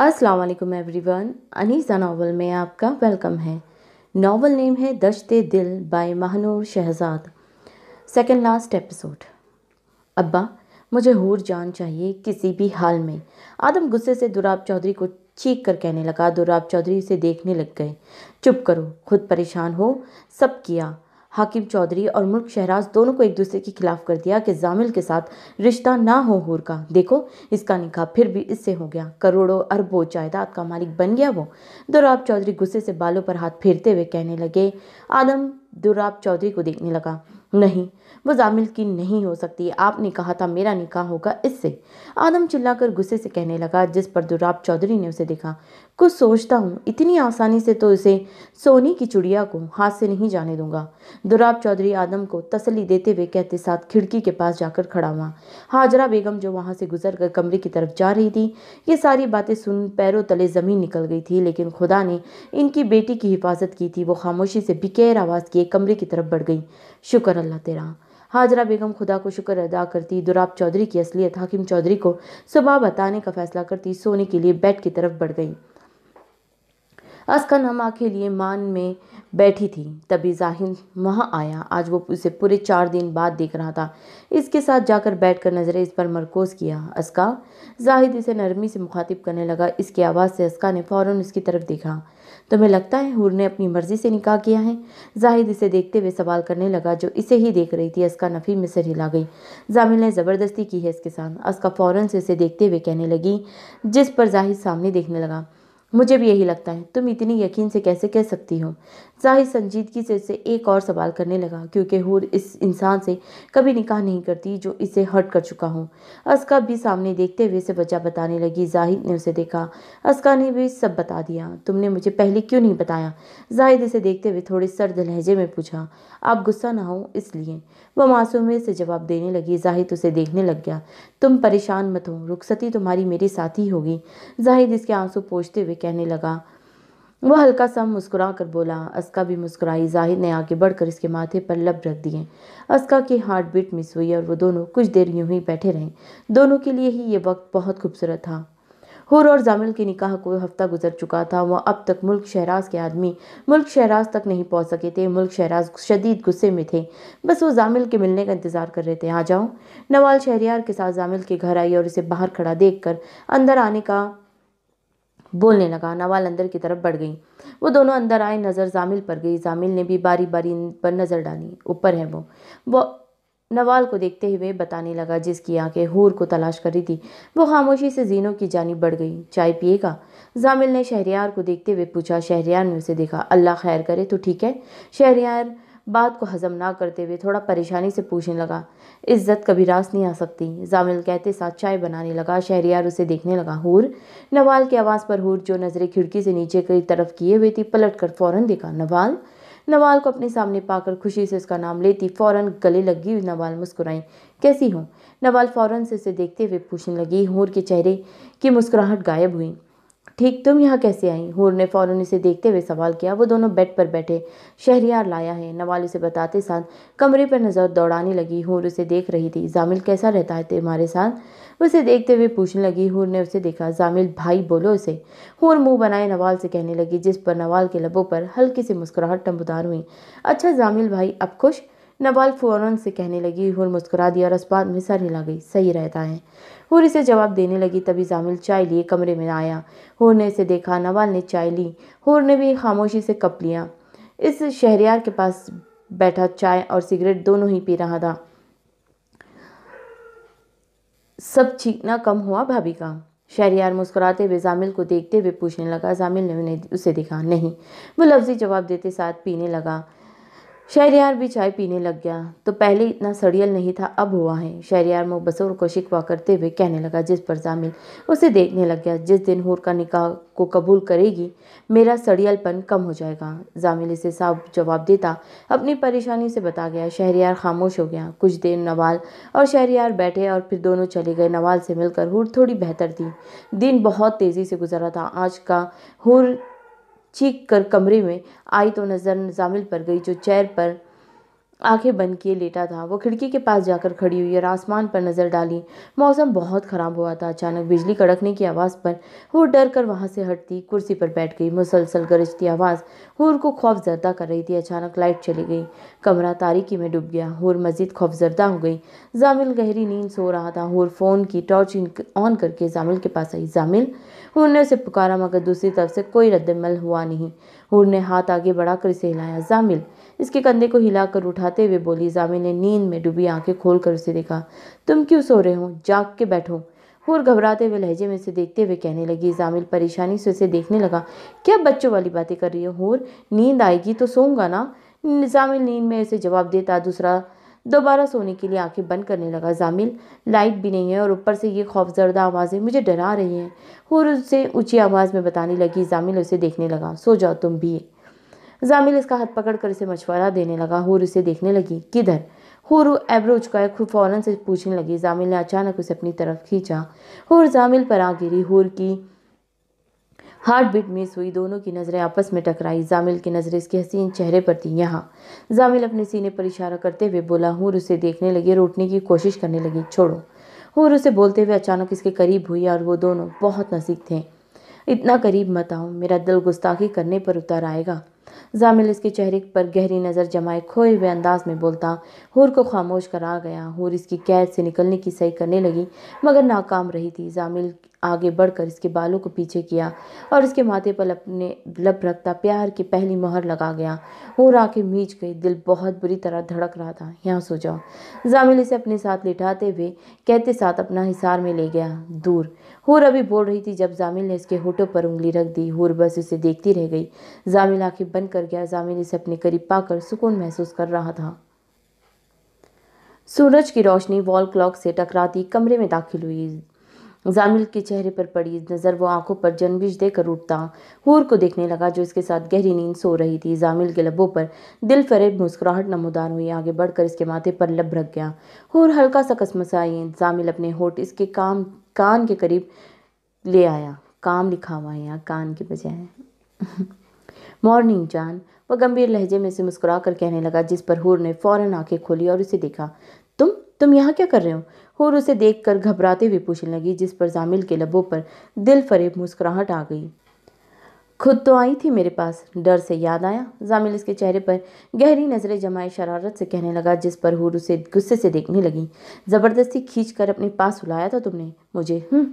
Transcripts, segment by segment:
अस्सलाम वालेकुम everyone Anisa novel में आपका वेलकम है नावल नेम है दशते दिल by Mahanoor Shahzad second last episode अब्बा मुझे हूर जान चाहिए किसी भी हाल में आदम गुस्से से दुराब चौधरी को चीख कर कहने लगा दुराब चौधरी उसे देखने लग गए चुप करो खुद परेशान हो सब किया हाकिम चौधरी और मुल्क शहराज दोनों को एक दूसरे के खिलाफ कर दिया कि जामिल के साथ रिश्ता ना हो हूर का देखो इसका निकाह फिर भी इससे हो गया करोड़ों अरबों जायदाद का मालिक बन गया वो दुराब चौधरी गुस्से से बालों पर हाथ फेरते हुए कहने लगे आदम दुराब चौधरी को देखने लगा नहीं वो जामिल की नहीं हो सकती आपने कहा था मेरा निकाह होगा इससे आदम चिल्लाकर गुस्से से कहने लगा जिस पर दुराब चौधरी ने उसे देखा कुछ सोचता हूँ इतनी आसानी से तो इसे सोनी की चुड़िया को हाथ से नहीं जाने दूंगा दुराब चौधरी आदम को तसली देते हुए कहते साथ खिड़की के पास जाकर खड़ा हुआ हाजरा बेगम जो वहाँ से गुजर कर कमरे की तरफ जा रही थी ये सारी बातें सुन पैरों तले ज़मीन निकल गई थी लेकिन खुदा ने इनकी बेटी की हिफाजत की थी वो खामोशी से बिकेर आवाज़ किए कमरे की तरफ बढ़ गई शुक्र अल्लाह तेरा हाजरा बेगम खुदा को शुक्र अदा करती दुराब चौधरी की असलियत हाकिम चौधरी को सुबह बताने का फैसला करती सोने के लिए बेड की तरफ बढ़ गई असकन नमा के लिए मान में बैठी थी तभी जाहिन वहाँ आया आज वो उसे पूरे चार दिन बाद देख रहा था इसके साथ जाकर बैठकर नज़रें इस पर मरकोज़ किया असका जाहिद इसे नरमी से मुखातिब करने लगा इसकी आवाज़ से असका ने फ़ौर उसकी तरफ देखा तुम्हें तो लगता है हूर ने अपनी मर्ज़ी से निकाह किया है जाहिद इसे देखते हुए सवाल करने लगा जो इसे ही देख रही थी असका नफ़ी में से हिला गई जामिल ने ज़बरदस्ती की है इसके साथ असका फ़ौरन से उसे देखते हुए कहने लगी जिस पर जाहिद सामने देखने लगा मुझे भी यही लगता है तुम इतनी यकीन से कैसे कह सकती हो साहिर संजीदगी से एक और सवाल करने लगा क्योंकि हूर इस इंसान से कभी निकाह नहीं करती जो इसे हट कर चुका हूँ असका भी सामने देखते हुए उसे बच्चा बताने लगी जाहिद ने उसे देखा असका ने भी सब बता दिया तुमने मुझे पहले क्यों नहीं बताया जाहिद इसे देखते हुए थोड़े सर्द लहजे में पूछा आप गुस्सा ना हो इसलिए वह मासूमे से जवाब देने लगी जाहिद उसे देखने लग गया तुम परेशान मत हो रुखसती तुम्हारी मेरे साथ ही होगी जाहिद इसके आंसू पोछते हुए कहने लगा वह हल्का सा मुस्कुरा कर बोला अस्का भी मुस्कुराई जाहिद ने आगे बढ़कर इसके माथे पर लब रख दिए अस्का की हार्ट बीट मिस हुई और वो दोनों कुछ देर यूं ही बैठे रहे दोनों के लिए ही ये वक्त बहुत खूबसूरत था हुर और जामिल के निकाह को हफ्ता गुजर चुका था वह अब तक मुल्क शहराज के आदमी मुल्क शहराज तक नहीं पहुंच सके थे मुल्क शहराज शदीद गुस्से में थे बस वो जामिल के मिलने का इंतज़ार कर रहे थे आ जाओ नवाल शहरियार के साथ जामिल के घर आई और उसे बाहर खड़ा देख अंदर आने का बोलने लगा नवाल अंदर की तरफ बढ़ गई वो दोनों अंदर आए नज़र जामिल पर गई जामिल ने भी बारी बारी पर नज़र डाली ऊपर है वो वो नवाल को देखते हुए बताने लगा जिसकी आंखें हूर को तलाश कर रही थी वो खामोशी से जीनों की जानी बढ़ गई चाय पिएगा जामिल ने शहरियार को देखते हुए पूछा शहरियार ने उसे देखा अल्लाह खैर करे तो ठीक है शहरियार बात को हजम ना करते हुए थोड़ा परेशानी से पूछने लगा इज्जत कभी रास नहीं आ सकती जामिल कहते साथ चाय बनाने लगा शहरियार उसे देखने लगा हूर नवाल की आवाज़ पर हूर जो नज़रें खिड़की से नीचे की तरफ किए हुए थी पलट कर फ़ौरन देखा नवाल नवाल को अपने सामने पाकर खुशी से उसका नाम लेती फ़ौरन गले लगी हुई नवाल मुस्कुराई कैसी हूँ नवाल फ़ौरन से उसे देखते हुए पूछने लगी हूर के चेहरे की मुस्कुराहट गायब हुई ठीक तुम यहाँ कैसे आई हूर ने फ़ौरन इसे देखते हुए सवाल किया वो दोनों बेड पर बैठे शहरियार लाया है नवाल उसे बताते साथ कमरे पर नज़र दौड़ाने लगी हूर उसे देख रही थी जामिल कैसा रहता है तुम्हारे साथ उसे देखते हुए पूछने लगी हूर ने उसे देखा जामिल भाई बोलो उसे हूर मुंह बनाए नवाल से कहने लगी जिस पर नवाल के लबों पर हल्की सी मुस्कुराहट टम्बुदार हुई अच्छा जामिल भाई अब खुश नबाल फ़ौरन से कहने लगी हुर मुस्कुरा दिया और बात में सर हिला गई सही रहता है हुर इसे जवाब देने लगी तभी जामिल चाय लिए कमरे में आया हुर ने इसे देखा नवाल ने चाय ली हुर ने भी खामोशी से कप लिया इस शहरियार के पास बैठा चाय और सिगरेट दोनों ही पी रहा था सब छींकना कम हुआ भाभी का शहरियार मुस्कुराते हुए जामिल को देखते हुए पूछने लगा जामिल ने उसे देखा नहीं वो लफ्जी जवाब देते साथ पीने लगा शहरियार भी चाय पीने लग गया तो पहले इतना सड़ियल नहीं था अब हुआ है शहरयार मुबसर को शिकवा करते हुए कहने लगा जिस पर जामिल उसे देखने लग गया जिस दिन हूर का निकाह को कबूल करेगी मेरा सड़ियलपन कम हो जाएगा जामिल इसे साफ जवाब देता अपनी परेशानी से बता गया शहरियार खामोश हो गया कुछ देर नवाल और शहरियार बैठे और फिर दोनों चले गए नवाल से मिलकर हूर थोड़ी बेहतर थी दिन बहुत तेज़ी से गुजरा था आज का हूर चीख कर कमरे में आई तो नज़र जामिल पर गई जो चेयर पर आंखें बंद किए लेटा था वो खिड़की के पास जाकर खड़ी हुई और आसमान पर नज़र डाली मौसम बहुत ख़राब हुआ था अचानक बिजली कड़कने की आवाज़ पर हूर डर कर वहाँ से हटती कुर्सी पर बैठ गई मुसलसल गरजती आवाज़ हूर को खौफ जर्दा कर रही थी अचानक लाइट चली गई कमरा तारीकी में डूब गया हुर मजीद खौफ जर्दा हो गई जामिल गहरी नींद सो रहा था हुर फ़ोन की टॉर्च ऑन करके जामिल के पास आई जामिल हूर ने उसे पुकारा मगर दूसरी तरफ से कोई रद्दमल हुआ नहीं हूर ने हाथ आगे बढ़ाकर इसे हिलाया जामिल इसके कंधे को हिलाकर उठाते हुए बोली जामिल ने नींद में डूबी आंखें खोलकर उसे देखा तुम क्यों सो रहे हो जाग के बैठो हूर घबराते हुए लहजे में से देखते हुए कहने लगी जामिल परेशानी से उसे देखने लगा क्या बच्चों वाली बातें कर रही हो हूर नींद आएगी तो सोऊंगा ना जामिल नींद में उसे जवाब देता दूसरा दोबारा सोने के लिए आंखें बंद करने लगा जामिल लाइट भी नहीं है और ऊपर से ये खौफजरदा आवाज़ें मुझे डरा रही हैं हूर उसे ऊँची आवाज़ में बताने लगी जामिल उसे देखने लगा सो जाओ तुम भी जामिल इसका हाथ कर उसे मशवरा देने लगा हूर उसे देखने लगी किधर हूर एब्रो उचकाए खुद फ़ौरन से पूछने लगी जामिल ने अचानक उसे अपनी तरफ खींचा हूर जामिल पर आ गिरी हूर की हार्ट बीट मिस हुई दोनों की नज़रें आपस में टकराई जामिल की नज़रें इसके हसीन चेहरे पर थी यहाँ जामिल अपने सीने पर इशारा करते हुए बोला हूर उसे देखने लगी रोटने की कोशिश करने लगी छोड़ो हूर उसे बोलते हुए अचानक इसके करीब हुई और वो दोनों बहुत नज़दीक थे इतना करीब मत आओ मेरा दिल गुस्ताखी करने पर उतर आएगा जामिल इसके चेहरे पर गहरी नज़र जमाए खोए हुए अंदाज में बोलता हूर को खामोश करा गया हूर इसकी कैद से निकलने की सही करने लगी मगर नाकाम रही थी जामिल आगे बढ़कर इसके बालों को पीछे किया और इसके माथे पर अपने लब रखता प्यार की पहली मोहर लगा गया वो आंखें मीच गई दिल बहुत बुरी तरह धड़क रहा था यहाँ सो जाओ जामिल इसे अपने साथ लिटाते हुए कहते साथ अपना हिसार में ले गया दूर हूर अभी बोल रही थी जब जामिल ने इसके होठों पर उंगली रख दी हूर बस उसे देखती रह गई जामिल आँखें बंद कर गया जामिल इसे अपने करीब पाकर सुकून महसूस कर रहा था सूरज की रोशनी वॉल क्लॉक से टकराती कमरे में दाखिल हुई जामिल के चेहरे पर पड़ी नज़र वो आंखों पर जनविश देकर उठता हूर को देखने लगा जो इसके साथ गहरी नींद सो रही थी जामिल के लबों पर दिल फरेब मुस्कुराहट नमोदार हुई आगे बढ़कर इसके माथे पर लब रख गया हूर हल्का सा कसमसाई जामिल अपने होठ इसके काम कान के करीब ले आया काम लिखा हुआ है यहाँ कान के बजाय मॉर्निंग जान वह गंभीर लहजे में से मुस्कुरा कर कहने लगा जिस पर हूर ने फौरन आंखें खोली और उसे देखा तुम तुम यहाँ क्या कर रहे हो हूर उसे देखकर घबराते हुए पूछने लगी जिस पर जामिल के लबों पर दिल फरेब मुस्कुराहट आ गई खुद तो आई थी मेरे पास डर से याद आया जामिल इसके चेहरे पर गहरी नज़रें जमाए शरारत से कहने लगा जिस पर हूर उसे गुस्से से देखने लगी ज़बरदस्ती खींच कर अपने पास बुलाया था तुमने मुझे हम्म।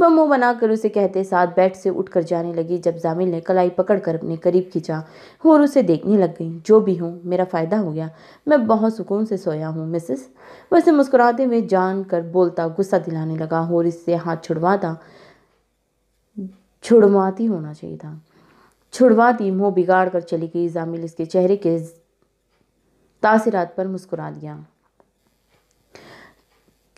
वह मुंह बनाकर उसे कहते साथ बैठ से उठ कर जाने लगी जब जामिल ने कलाई पकड़ कर अपने करीब खींचा हूर उसे देखने लग गई जो भी हूँ मेरा फ़ायदा हो गया मैं बहुत सुकून से सोया हूँ मिसिस वैसे मुस्कुराते हुए जान कर बोलता गुस्सा दिलाने लगा हूर इससे हाथ छुड़वाता छुड़वाती होना चाहिए था छुड़वा दी मुंह बिगाड़ कर चली गई जामिल इसके चेहरे के तासीरात पर मुस्कुरा दिया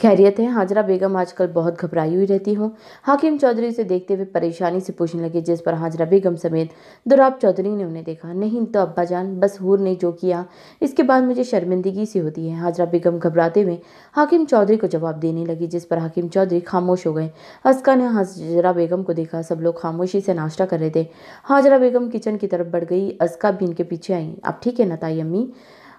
खैरियत है हाजरा बेगम आजकल बहुत घबराई हुई रहती हूँ हाकिम चौधरी से देखते हुए परेशानी से पूछने लगे जिस पर हाजरा बेगम समेत दुराब चौधरी ने उन्हें देखा नहीं तो अब्बा जान बस हूर ने जो किया इसके बाद मुझे शर्मिंदगी सी होती है हाजरा बेगम घबराते हुए हाकिम चौधरी को जवाब देने लगी जिस पर हाकिम चौधरी खामोश हो गए अस्का ने हाजरा बेगम को देखा सब लोग खामोशी से नाश्ता कर रहे थे हाजरा बेगम किचन की तरफ बढ़ गई अस्का भी इनके पीछे आई अब ठीक है नताई अम्मी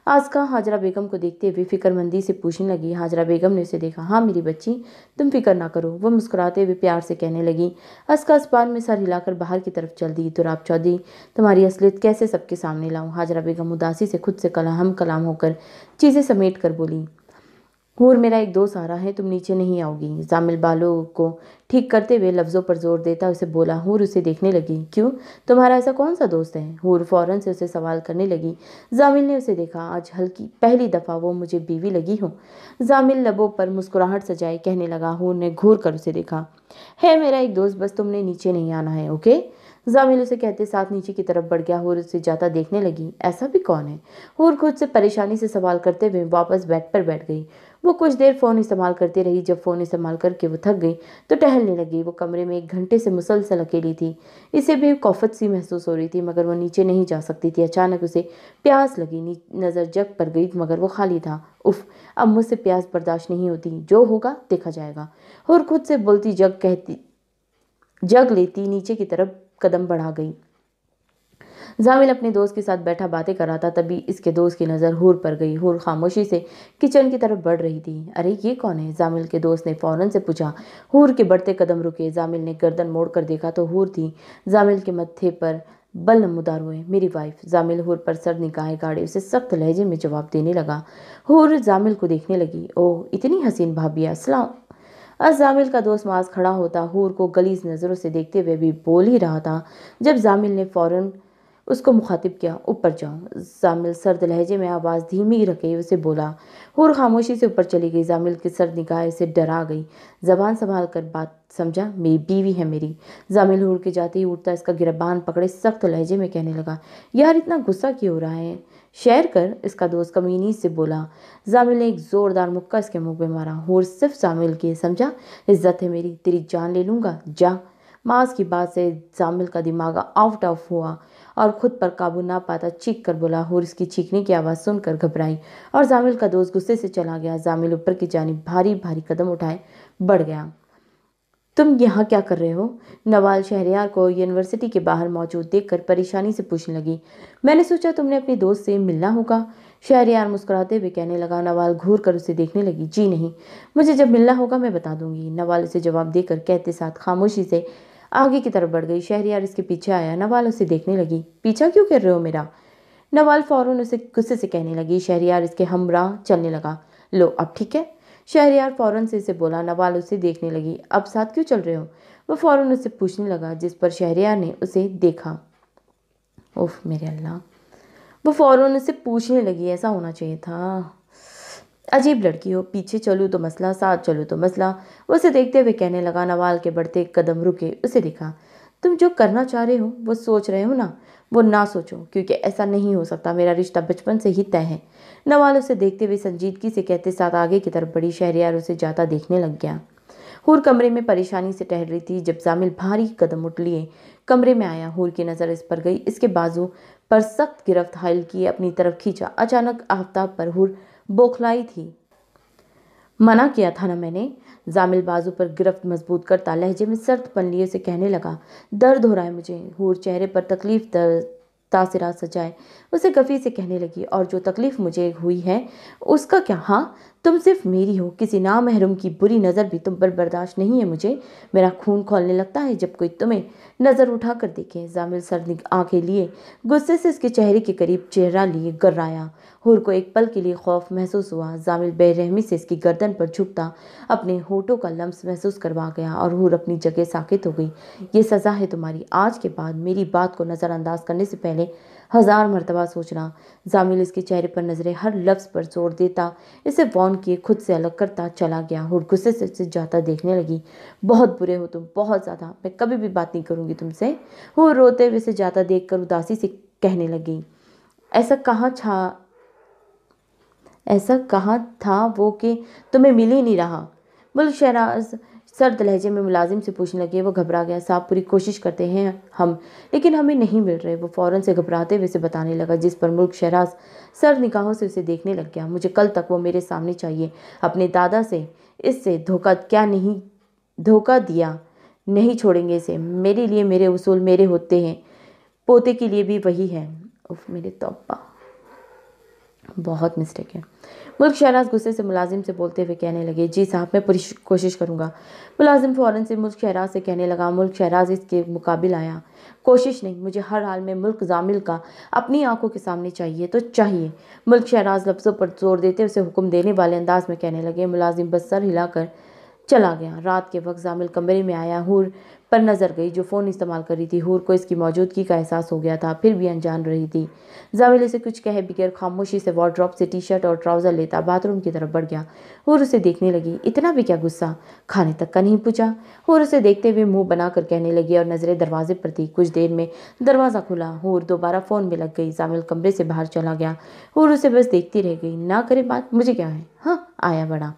आसका हाजरा बेगम को देखते हुए फिक्रमंदी से पूछने लगी हाजरा बेगम ने उसे देखा हाँ मेरी बच्ची तुम फिक्र ना करो वह मुस्कुराते हुए प्यार से कहने लगी असका अस्पताल में सर हिलाकर बाहर की तरफ चल दी दुराब चौधरी तुम्हारी असलियत कैसे सबके सामने लाऊँ हाजरा बेगम उदासी से खुद से कलाम कलाम होकर चीज़ें समेट कर बोली हूर मेरा एक दोस्त आ रहा है तुम नीचे नहीं आओगी जामिल बालों को ठीक करते हुए लफ्ज़ों पर जोर देता उसे बोला हूर उसे देखने लगी क्यों तुम्हारा ऐसा कौन सा दोस्त है हूर फौरन से उसे सवाल करने लगी जामिल ने उसे देखा आज हल्की पहली दफ़ा वो मुझे बीवी लगी हो जामिल लबों पर मुस्कुराहट सजाए कहने लगा हूर ने घूर कर उसे देखा है मेरा एक दोस्त बस तुमने नीचे नहीं आना है ओके जामिल उसे कहते साथ नीचे की तरफ बढ़ गया हूर उसे जाता देखने लगी ऐसा भी कौन है हूर खुद से परेशानी से सवाल करते हुए वापस बेड पर बैठ गई वो कुछ देर फ़ोन इस्तेमाल करती रही जब फ़ोन इस्तेमाल करके वो थक गई तो टहलने लगी वो कमरे में एक घंटे से मुसलसल अकेली थी इसे भी कौफत सी महसूस हो रही थी मगर वो नीचे नहीं जा सकती थी अचानक उसे प्यास लगी नज़र जग पर गई मगर वो खाली था उफ अब मुझसे प्यास बर्दाश्त नहीं होती जो होगा देखा जाएगा और खुद से बोलती जग कहती जग लेती नीचे की तरफ कदम बढ़ा गई जामिल अपने दोस्त के साथ बैठा बातें कर रहा था तभी इसके दोस्त की नज़र हूर पर गई हूर खामोशी से किचन की तरफ बढ़ रही थी अरे ये कौन है जामिल के दोस्त ने फ़ौरन से पूछा हूर के बढ़ते कदम रुके जामिल ने गर्दन मोड़ कर देखा तो हूर थी जामिल के मत्थे पर बल नमदार हुए मेरी वाइफ जामिल हूर पर सर निकाहे गाड़े उसे सख्त लहजे में जवाब देने लगा हूर जामिल को देखने लगी ओह इतनी हसीन भाभी असलाम आज जामिल का दोस्त माज खड़ा होता हूर को गलीज नज़रों से देखते हुए भी बोल ही रहा था जब जामिल ने फ़ौरन उसको मुखातिब किया ऊपर जाओ जामिल सर्द लहजे में आवाज़ धीमी रखे उसे बोला हुर खामोशी से ऊपर चली गई जामिल की सर्द निगाह से डरा गई जबान संभाल कर बात समझा मेरी बीवी है मेरी जामिल हुर के जाते ही उठता इसका गिरबान पकड़े सख्त लहजे में कहने लगा यार इतना गुस्सा क्यों हो रहा है शेर कर इसका दोस्त कमीनी से बोला जामिल ने एक ज़ोरदार मुक्का इसके मुंह पर मारा हुर सिर्फ जामिल की समझा इज्जत है मेरी तेरी जान ले लूँगा जा माज की बात से जामिल का दिमाग आउट ऑफ हुआ और खुद पर काबू ना पाता चीख कर बोला हूर इसकी चीखने की आवाज़ सुनकर घबराई और जामिल का दोस्त गुस्से से चला गया जामिल ऊपर की जानी भारी भारी कदम उठाए बढ़ गया तुम यहाँ क्या कर रहे हो नवाल शहरियार को यूनिवर्सिटी के बाहर मौजूद देखकर परेशानी से पूछने लगी मैंने सोचा तुमने अपने दोस्त से मिलना होगा शहरियार मुस्कुराते हुए कहने लगा नवाल घूर कर उसे देखने लगी जी नहीं मुझे जब मिलना होगा मैं बता दूंगी नवाल उसे जवाब देकर कहते साथ खामोशी से आगे की तरफ बढ़ गई शहरियार इसके पीछे आया नवाल उसे देखने लगी पीछा क्यों कर रहे हो मेरा नवाल फ़ौरन उसे गुस्से से कहने लगी शहरियार इसके हमरा चलने लगा लो अब ठीक है शहरियार फ़ौरन से इसे बोला नवाल उसे देखने लगी अब साथ क्यों चल रहे हो वह फ़ौरन उसे पूछने लगा जिस पर शहरियार ने उसे देखा उफ मेरे अल्लाह वो फ़ौरन उसे पूछने लगी ऐसा होना चाहिए था अजीब लड़की हो पीछे चलूँ तो मसला साथ चलूँ तो मसला उसे देखते हुए कहने लगा नवाल के बढ़ते कदम रुके उसे दिखा तुम जो करना चाह रहे हो वो सोच रहे हो ना वो ना सोचो क्योंकि ऐसा नहीं हो सकता मेरा रिश्ता बचपन से ही तय है नवाल उसे देखते हुए संजीदगी से कहते साथ आगे की तरफ बड़ी शहरियार उसे जाता देखने लग गया हूर कमरे में परेशानी से टहल रही थी जब जामिल भारी कदम उठ लिए कमरे में आया हूर की नज़र इस पर गई इसके बाजू पर सख्त गिरफ्त हाइल किए अपनी तरफ खींचा अचानक आफ्ताब पर हूर बौखलाई थी मना किया था ना मैंने जामिल बाजू पर गिरफ्त मजबूत करता लहजे में सर्द पन लिए उसे कहने लगा दर्द हो रहा है मुझे हूर चेहरे पर तकलीफ दर्द तासरा सजाए उसे गफ़ी से कहने लगी और जो तकलीफ़ मुझे हुई है उसका क्या हाँ तुम सिर्फ मेरी हो किसी नामहरुम की बुरी नज़र भी तुम पर बर्दाश्त नहीं है मुझे मेरा खून खोलने लगता है जब कोई तुम्हें नज़र उठा कर देखे जामिल सर ने आँखें लिए गुस्से से इसके चेहरे के करीब चेहरा लिए गर्राया हुर को एक पल के लिए खौफ महसूस हुआ जामिल बेरहमी से इसकी गर्दन पर झुकता अपने होठों का लम्स महसूस करवा गया और हुर अपनी जगह साकित हो गई ये सज़ा है तुम्हारी आज के बाद मेरी बात को नज़रअंदाज करने से पहले हज़ार मरतबा सोचना जामिल इसके चेहरे पर नज़रें हर लफ्ज़ पर जोर देता इसे वॉन किए खुद से अलग करता चला गया और गुस्से से उसे जाता देखने लगी बहुत बुरे हो तुम बहुत ज़्यादा मैं कभी भी बात नहीं करूँगी तुमसे वो रोते हुए से जाता देख कर उदासी से कहने लगी ऐसा कहाँ छा ऐसा कहाँ था वो कि तुम्हें मिल ही नहीं रहा बोल शहराज सर्द लहजे में मुलाजिम से पूछने लगे वो घबरा गया साहब पूरी कोशिश करते हैं हम लेकिन हमें नहीं मिल रहे वो फ़ौरन से घबराते हुए से बताने लगा जिस पर मुल्क शहराज सर निकाहों से उसे देखने लग गया मुझे कल तक वो मेरे सामने चाहिए अपने दादा से इससे धोखा क्या नहीं धोखा दिया नहीं छोड़ेंगे इसे मेरे लिए मेरे उसूल मेरे होते हैं पोते के लिए भी वही है उफ मेरे तोपा बहुत मिस्टेक है मुल्क शहराज गुस्से से मुलाजिम से बोलते हुए कहने लगे जी साहब मैं पूरी कोशिश करूँगा मुलाजिम फ़ौर से मुल्क शहराज से कहने लगा मुल्क शहराज इसके मुकाबिल आया कोशिश नहीं मुझे हर हाल में मुल्क जामिल का अपनी आंखों के सामने चाहिए तो चाहिए मुल्क शहराज लफ्ज़ों पर जोर देते उसे हुक्म देने वाले अंदाज में कहने लगे मुलाजिम बस सर हिलाकर चला गया रात के वक्त जामिल कमरे में आया हूर पर नज़र गई जो फ़ोन इस्तेमाल कर रही थी हूर को इसकी मौजूदगी का एहसास हो गया था फिर भी अनजान रही थी जामिल इसे कुछ कहे बिगैर खामोशी से वॉड्रॉप से टी शर्ट और ट्राउज़र लेता बाथरूम की तरफ बढ़ गया हूर उसे देखने लगी इतना भी क्या गुस्सा खाने तक का नहीं पूछा हूर उसे देखते हुए मुँह बनाकर कहने लगी और नज़रें दरवाजे पर थी कुछ देर में दरवाज़ा खुला हूर दोबारा फ़ोन में लग गई जामिल कमरे से बाहर चला गया हूर उसे बस देखती रह गई ना करे बात मुझे क्या है हाँ आया बड़ा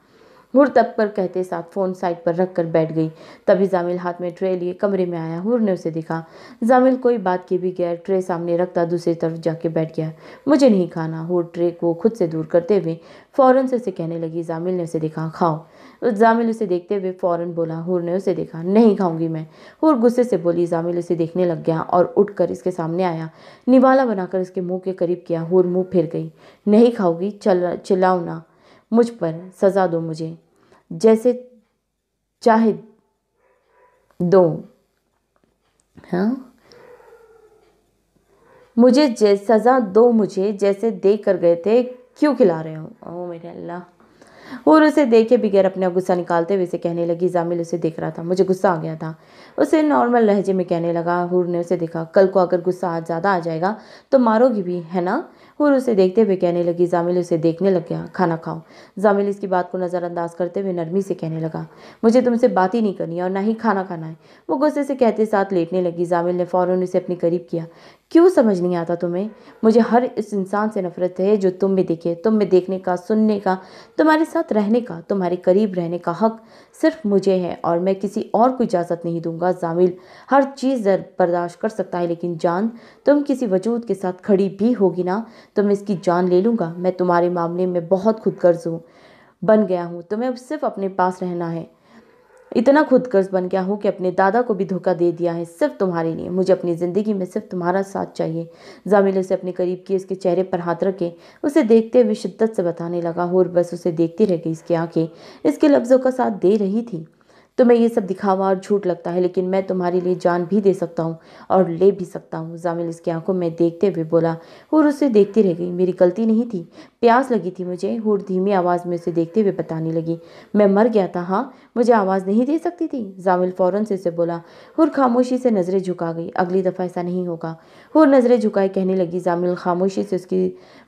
हुर तब पर कहते साथ फ़ोन साइड पर रख कर बैठ गई तभी जामिल हाथ में ट्रे लिए कमरे में आया हुर ने उसे देखा जामिल कोई बात की भी गैर ट्रे सामने रखता दूसरी तरफ जाके बैठ गया मुझे नहीं खाना हुर ट्रे को खुद से दूर करते हुए फ़ौरन से उसे कहने लगी जामिल ने उसे देखा खाओ जामिल उसे देखते हुए फ़ौरन बोला हुर ने उसे देखा नहीं खाऊंगी मैं हुर गुस्से से बोली जामिल उसे देखने लग गया और उठकर इसके सामने आया निवाला बनाकर उसके मुंह के करीब किया हुर मुंह फिर गई नहीं खाओगी चल चिल्लाओ ना मुझ पर सज़ा दो मुझे जैसे चाहे दो हाँ मुझे जै सज़ा दो मुझे जैसे देख कर गए थे क्यों खिला रहे हो ओ मेरे अल्लाह और उसे देखे बगैर अपना गुस्सा निकालते हुए उसे कहने लगी जामिल उसे देख रहा था मुझे गुस्सा आ गया था उसे नॉर्मल लहजे में कहने लगा हुर ने उसे देखा कल को अगर गुस्सा ज़्यादा आ जाएगा तो मारोगी भी है ना हूर उसे देखते हुए कहने लगी जामिल उसे देखने लग गया खाना खाओ जामिल इसकी बात को नज़रअंदाज करते हुए नरमी से कहने लगा मुझे तुमसे बात ही नहीं करनी और ना ही खाना खाना है वो गुस्से से कहते साथ लेटने लगी जामिल ने फ़ौरन उसे अपने करीब किया क्यों समझ नहीं आता तुम्हें मुझे हर इस इंसान से नफरत है जो तुम में दिखे तुम में देखने का सुनने का तुम्हारे साथ रहने का तुम्हारे करीब रहने का हक सिर्फ मुझे है और मैं किसी और को इजाज़त नहीं दूंगा जामिल हर चीज़ दर बर्दाश्त कर सकता है लेकिन जान तुम किसी वजूद के साथ खड़ी भी होगी ना तो मैं इसकी जान ले लूँगा मैं तुम्हारे मामले में बहुत खुदगर्ज हूँ बन गया हूँ तुम्हें सिर्फ अपने पास रहना है इतना खुदगर्ज बन गया हूँ कि अपने दादा को भी धोखा दे दिया है सिर्फ तुम्हारे लिए मुझे अपनी ज़िंदगी में सिर्फ तुम्हारा साथ चाहिए जामिल उसे अपने करीब किए उसके चेहरे पर हाथ रखे उसे देखते हुए शिद्दत से बताने लगा और बस उसे देखती रह गई इसकी आंखें इसके लफ्ज़ों का साथ दे रही थी तुम्हें तो ये सब दिखावा और झूठ लगता है लेकिन मैं तुम्हारे लिए जान भी दे सकता हूँ और ले भी सकता हूँ जामिल इसकी आंखों में देखते हुए बोला हुर उसे देखती रह गई मेरी गलती नहीं थी प्यास लगी थी मुझे हूर धीमी आवाज़ में उसे देखते हुए बताने लगी मैं मर गया था हाँ मुझे आवाज़ नहीं दे सकती थी जामिल फ़ौरन से उसे बोला हुर खामोशी से नज़रें झुका गई अगली दफ़ा ऐसा नहीं होगा हुर नज़रें झुकाए कहने लगी जामिल खामोशी से उसकी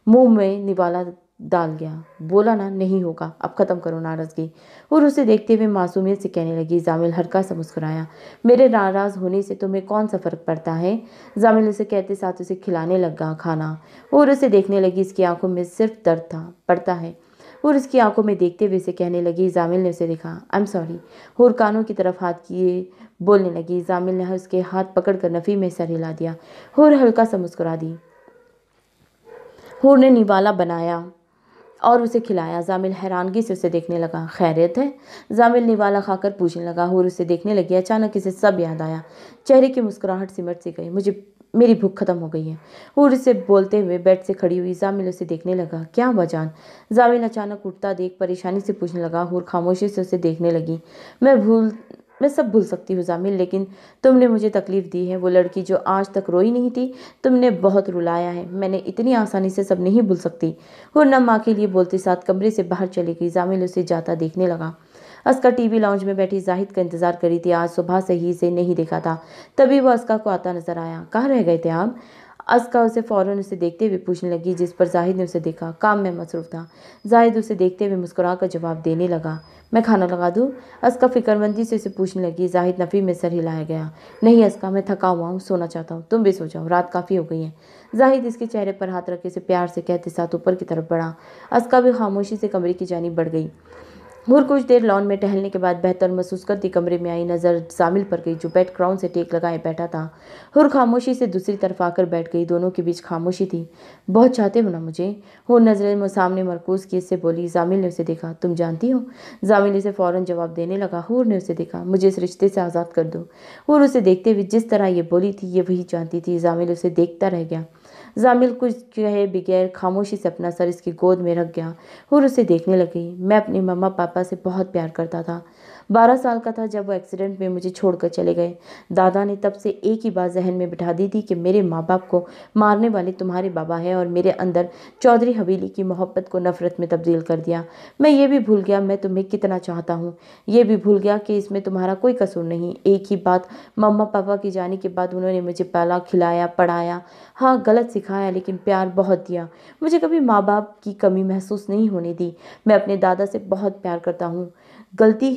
मुँह में निवाला डाल गया बोला ना नहीं होगा अब ख़त्म करो नाराज़गी और उसे देखते हुए मासूमियत से कहने लगी जामिल हल्का सा मुस्कुराया मेरे नाराज़ होने से तुम्हें कौन सा फ़र्क पड़ता है जामिल उसे कहते साथ उसे खिलाने लगा खाना और उसे देखने लगी इसकी आंखों में सिर्फ दर्द था पड़ता है और उसकी आंखों में देखते हुए उसे कहने लगी जामिल ने उसे देखा आई एम सॉरी और कानों की तरफ हाथ किए बोलने लगी जामिल ने उसके हाथ पकड़कर नफ़ी में सर हिला दिया और हल्का सा मुस्कुरा दी होर ने निवाला बनाया और उसे खिलाया जामिल हैरानगी से उसे देखने लगा खैरियत है जामिल निवाला खाकर पूछने लगा और उसे देखने लगी अचानक इसे सब याद आया चेहरे की मुस्कुराहट सिमट सी गई मुझे मेरी भूख खत्म हो गई है और उसे बोलते हुए बेड से खड़ी हुई जामिल उसे देखने लगा क्या हुआ जान जामिल अचानक उठता देख परेशानी से पूछने लगा और खामोशी से उसे देखने लगी मैं भूल मैं सब भूल सकती हूँ जामिल लेकिन तुमने मुझे तकलीफ़ दी है वो लड़की जो आज तक रोई नहीं थी तुमने बहुत रुलाया है मैंने इतनी आसानी से सब नहीं भूल सकती वो न माँ के लिए बोलते साथ कमरे से बाहर चली गई जामिल उसे जाता देखने लगा अस्का टीवी लाउंज में बैठी जाहिद का इंतज़ार करी थी आज सुबह से ही इसे नहीं देखा था तभी वो अस्का को आता नजर आया कहाँ रह गए थे आप असका उसे फ़ौरन उसे देखते हुए पूछने लगी जिस पर जाहिद ने उसे देखा काम में मसरूफ़ था जाहिद उसे देखते हुए मुस्कुरा कर जवाब देने लगा मैं खाना लगा दूँ असका फ़िक्रमंदी से उसे पूछने लगी जाहिद नफ़ी में सर हिलाया गया नहीं असका मैं थका हुआ हूँ सोना चाहता हूँ तुम भी सो जाओ रात काफ़ी हो गई है जाहिद इसके चेहरे पर हाथ रखे से प्यार से कहते साथ ऊपर की तरफ बढ़ा असका भी खामोशी से कमरे की जानी बढ़ गई हूर कुछ देर लॉन में टहलने के बाद बेहतर महसूस करती कमरे में आई नज़र शामिल पर गई जो बेड क्राउन से टेक लगाए बैठा था हुर खामोशी से दूसरी तरफ आकर बैठ गई दोनों के बीच खामोशी थी बहुत चाहते हो ना मुझे हुर नज़रें सामने मरकूज की इससे बोली जामिल ने उसे देखा तुम जानती हो जामिल इसे फ़ौरन जवाब देने लगा हुर ने उसे देखा मुझे इस रिश्ते से आज़ाद कर दो हुर उसे देखते हुए जिस तरह ये बोली थी ये वही जानती थी जामिल उसे देखता रह गया जामिल कुछ कहे बगैर खामोशी से अपना सर इसकी गोद में रख गया और उसे देखने लगी मैं अपने मम्मा पापा से बहुत प्यार करता था बारह साल का था जब वो एक्सीडेंट में मुझे छोड़कर चले गए दादा ने तब से एक ही बात जहन में बिठा दी थी कि मेरे माँ बाप को मारने वाले तुम्हारे बाबा हैं और मेरे अंदर चौधरी हवेली की मोहब्बत को नफ़रत में तब्दील कर दिया मैं ये भी भूल गया मैं तुम्हें कितना चाहता हूँ ये भी भूल गया कि इसमें तुम्हारा कोई कसूर नहीं एक ही बात मम्मा पापा के जाने के बाद उन्होंने मुझे पाला खिलाया पढ़ाया हाँ गलत सिखाया लेकिन प्यार बहुत दिया मुझे कभी माँ बाप की कमी महसूस नहीं होने दी मैं अपने दादा से बहुत प्यार करता हूँ गलती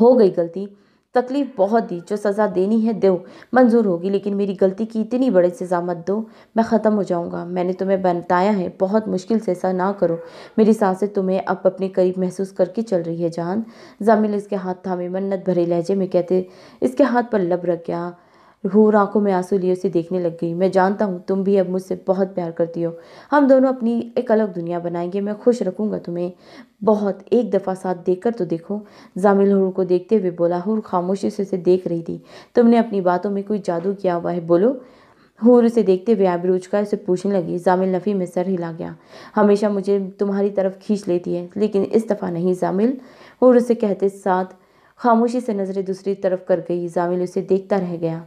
हो गई गलती तकलीफ़ बहुत दी जो सज़ा देनी है दो मंजूर होगी लेकिन मेरी गलती की इतनी बड़ी सज़ा मत दो मैं ख़त्म हो जाऊँगा मैंने तुम्हें बताया है बहुत मुश्किल से ऐसा ना करो मेरी सांसें तुम्हें अब अपने करीब महसूस करके चल रही है जान जामिल इसके हाथ थामे मन्नत भरे लहजे में कहते इसके हाथ पर लब रख गया घूर आंखों में आंसू लिए उसे देखने लग गई मैं जानता हूँ तुम भी अब मुझसे बहुत प्यार करती हो हम दोनों अपनी एक अलग दुनिया बनाएंगे मैं खुश रखूँगा तुम्हें बहुत एक दफ़ा साथ देखकर तो देखो जामिल हुर को देखते हुए बोला हुर खामोशी से उसे देख रही थी तुमने अपनी बातों में कोई जादू किया हुआ है बोलो हूर उसे देखते हुए आबरू का उसे पूछने लगी जामिल नफ़ी में सर हिला गया हमेशा मुझे तुम्हारी तरफ खींच लेती है लेकिन इस दफ़ा नहीं जामिल हूर उसे कहते साथ खामोशी से नज़रें दूसरी तरफ कर गई जामिल उसे देखता रह गया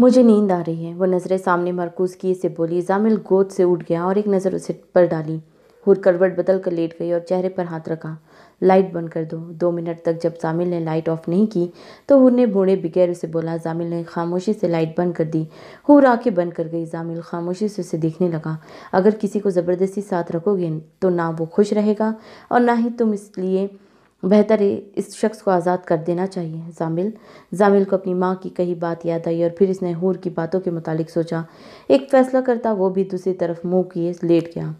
मुझे नींद आ रही है वो नज़रें सामने मरकूज किए से बोली जामिल गोद से उठ गया और एक नज़र उसे पर डाली हुर करवट बदल कर लेट गई और चेहरे पर हाथ रखा लाइट बंद कर दो दो मिनट तक जब जामिल ने लाइट ऑफ नहीं की तो हुर ने बूढ़े बगैर उसे बोला जामिल ने खामोशी से लाइट बंद कर दी हुर आके बंद कर गई जामिल खामोशी से उसे देखने लगा अगर किसी को ज़बरदस्ती साथ रखोगे तो ना वो खुश रहेगा और ना ही तुम इसलिए बेहतर है इस शख्स को आज़ाद कर देना चाहिए जामिल जामिल को अपनी माँ की कही बात याद आई और फिर इसने हूर की बातों के मुतालिक सोचा एक फ़ैसला करता वो भी दूसरी तरफ मुँह किए लेट गया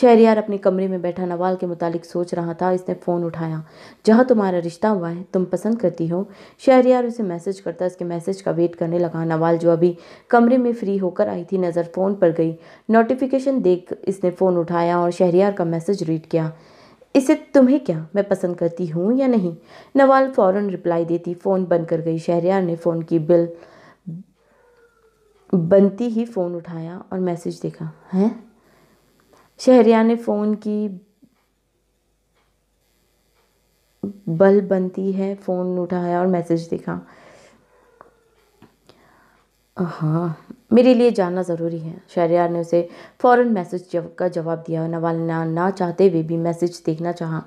शहरियार अपने कमरे में बैठा नवाल के मुतालिक सोच रहा था इसने फ़ोन उठाया जहाँ तुम्हारा रिश्ता हुआ है तुम पसंद करती हो शहरियार उसे मैसेज करता इसके मैसेज का वेट करने लगा नवाल जो अभी कमरे में फ्री होकर आई थी नज़र फ़ोन पर गई नोटिफिकेशन देख इसने फ़ोन उठाया और शहरियार का मैसेज रीड किया इसे तुम्हें क्या मैं पसंद करती हूँ या नहीं नवाल फ़ौरन रिप्लाई देती फ़ोन बंद कर गई शहरियार ने फ़ोन की बिल बनती ही फ़ोन उठाया और मैसेज देखा हैं शहरियार ने फ़ोन की बल बनती है फ़ोन उठाया और मैसेज देखा हाँ मेरे लिए जानना ज़रूरी है शहरियार ने उसे फ़ौरन मैसेज जव का जवाब दिया नवाल ना ना चाहते हुए भी मैसेज देखना चाहा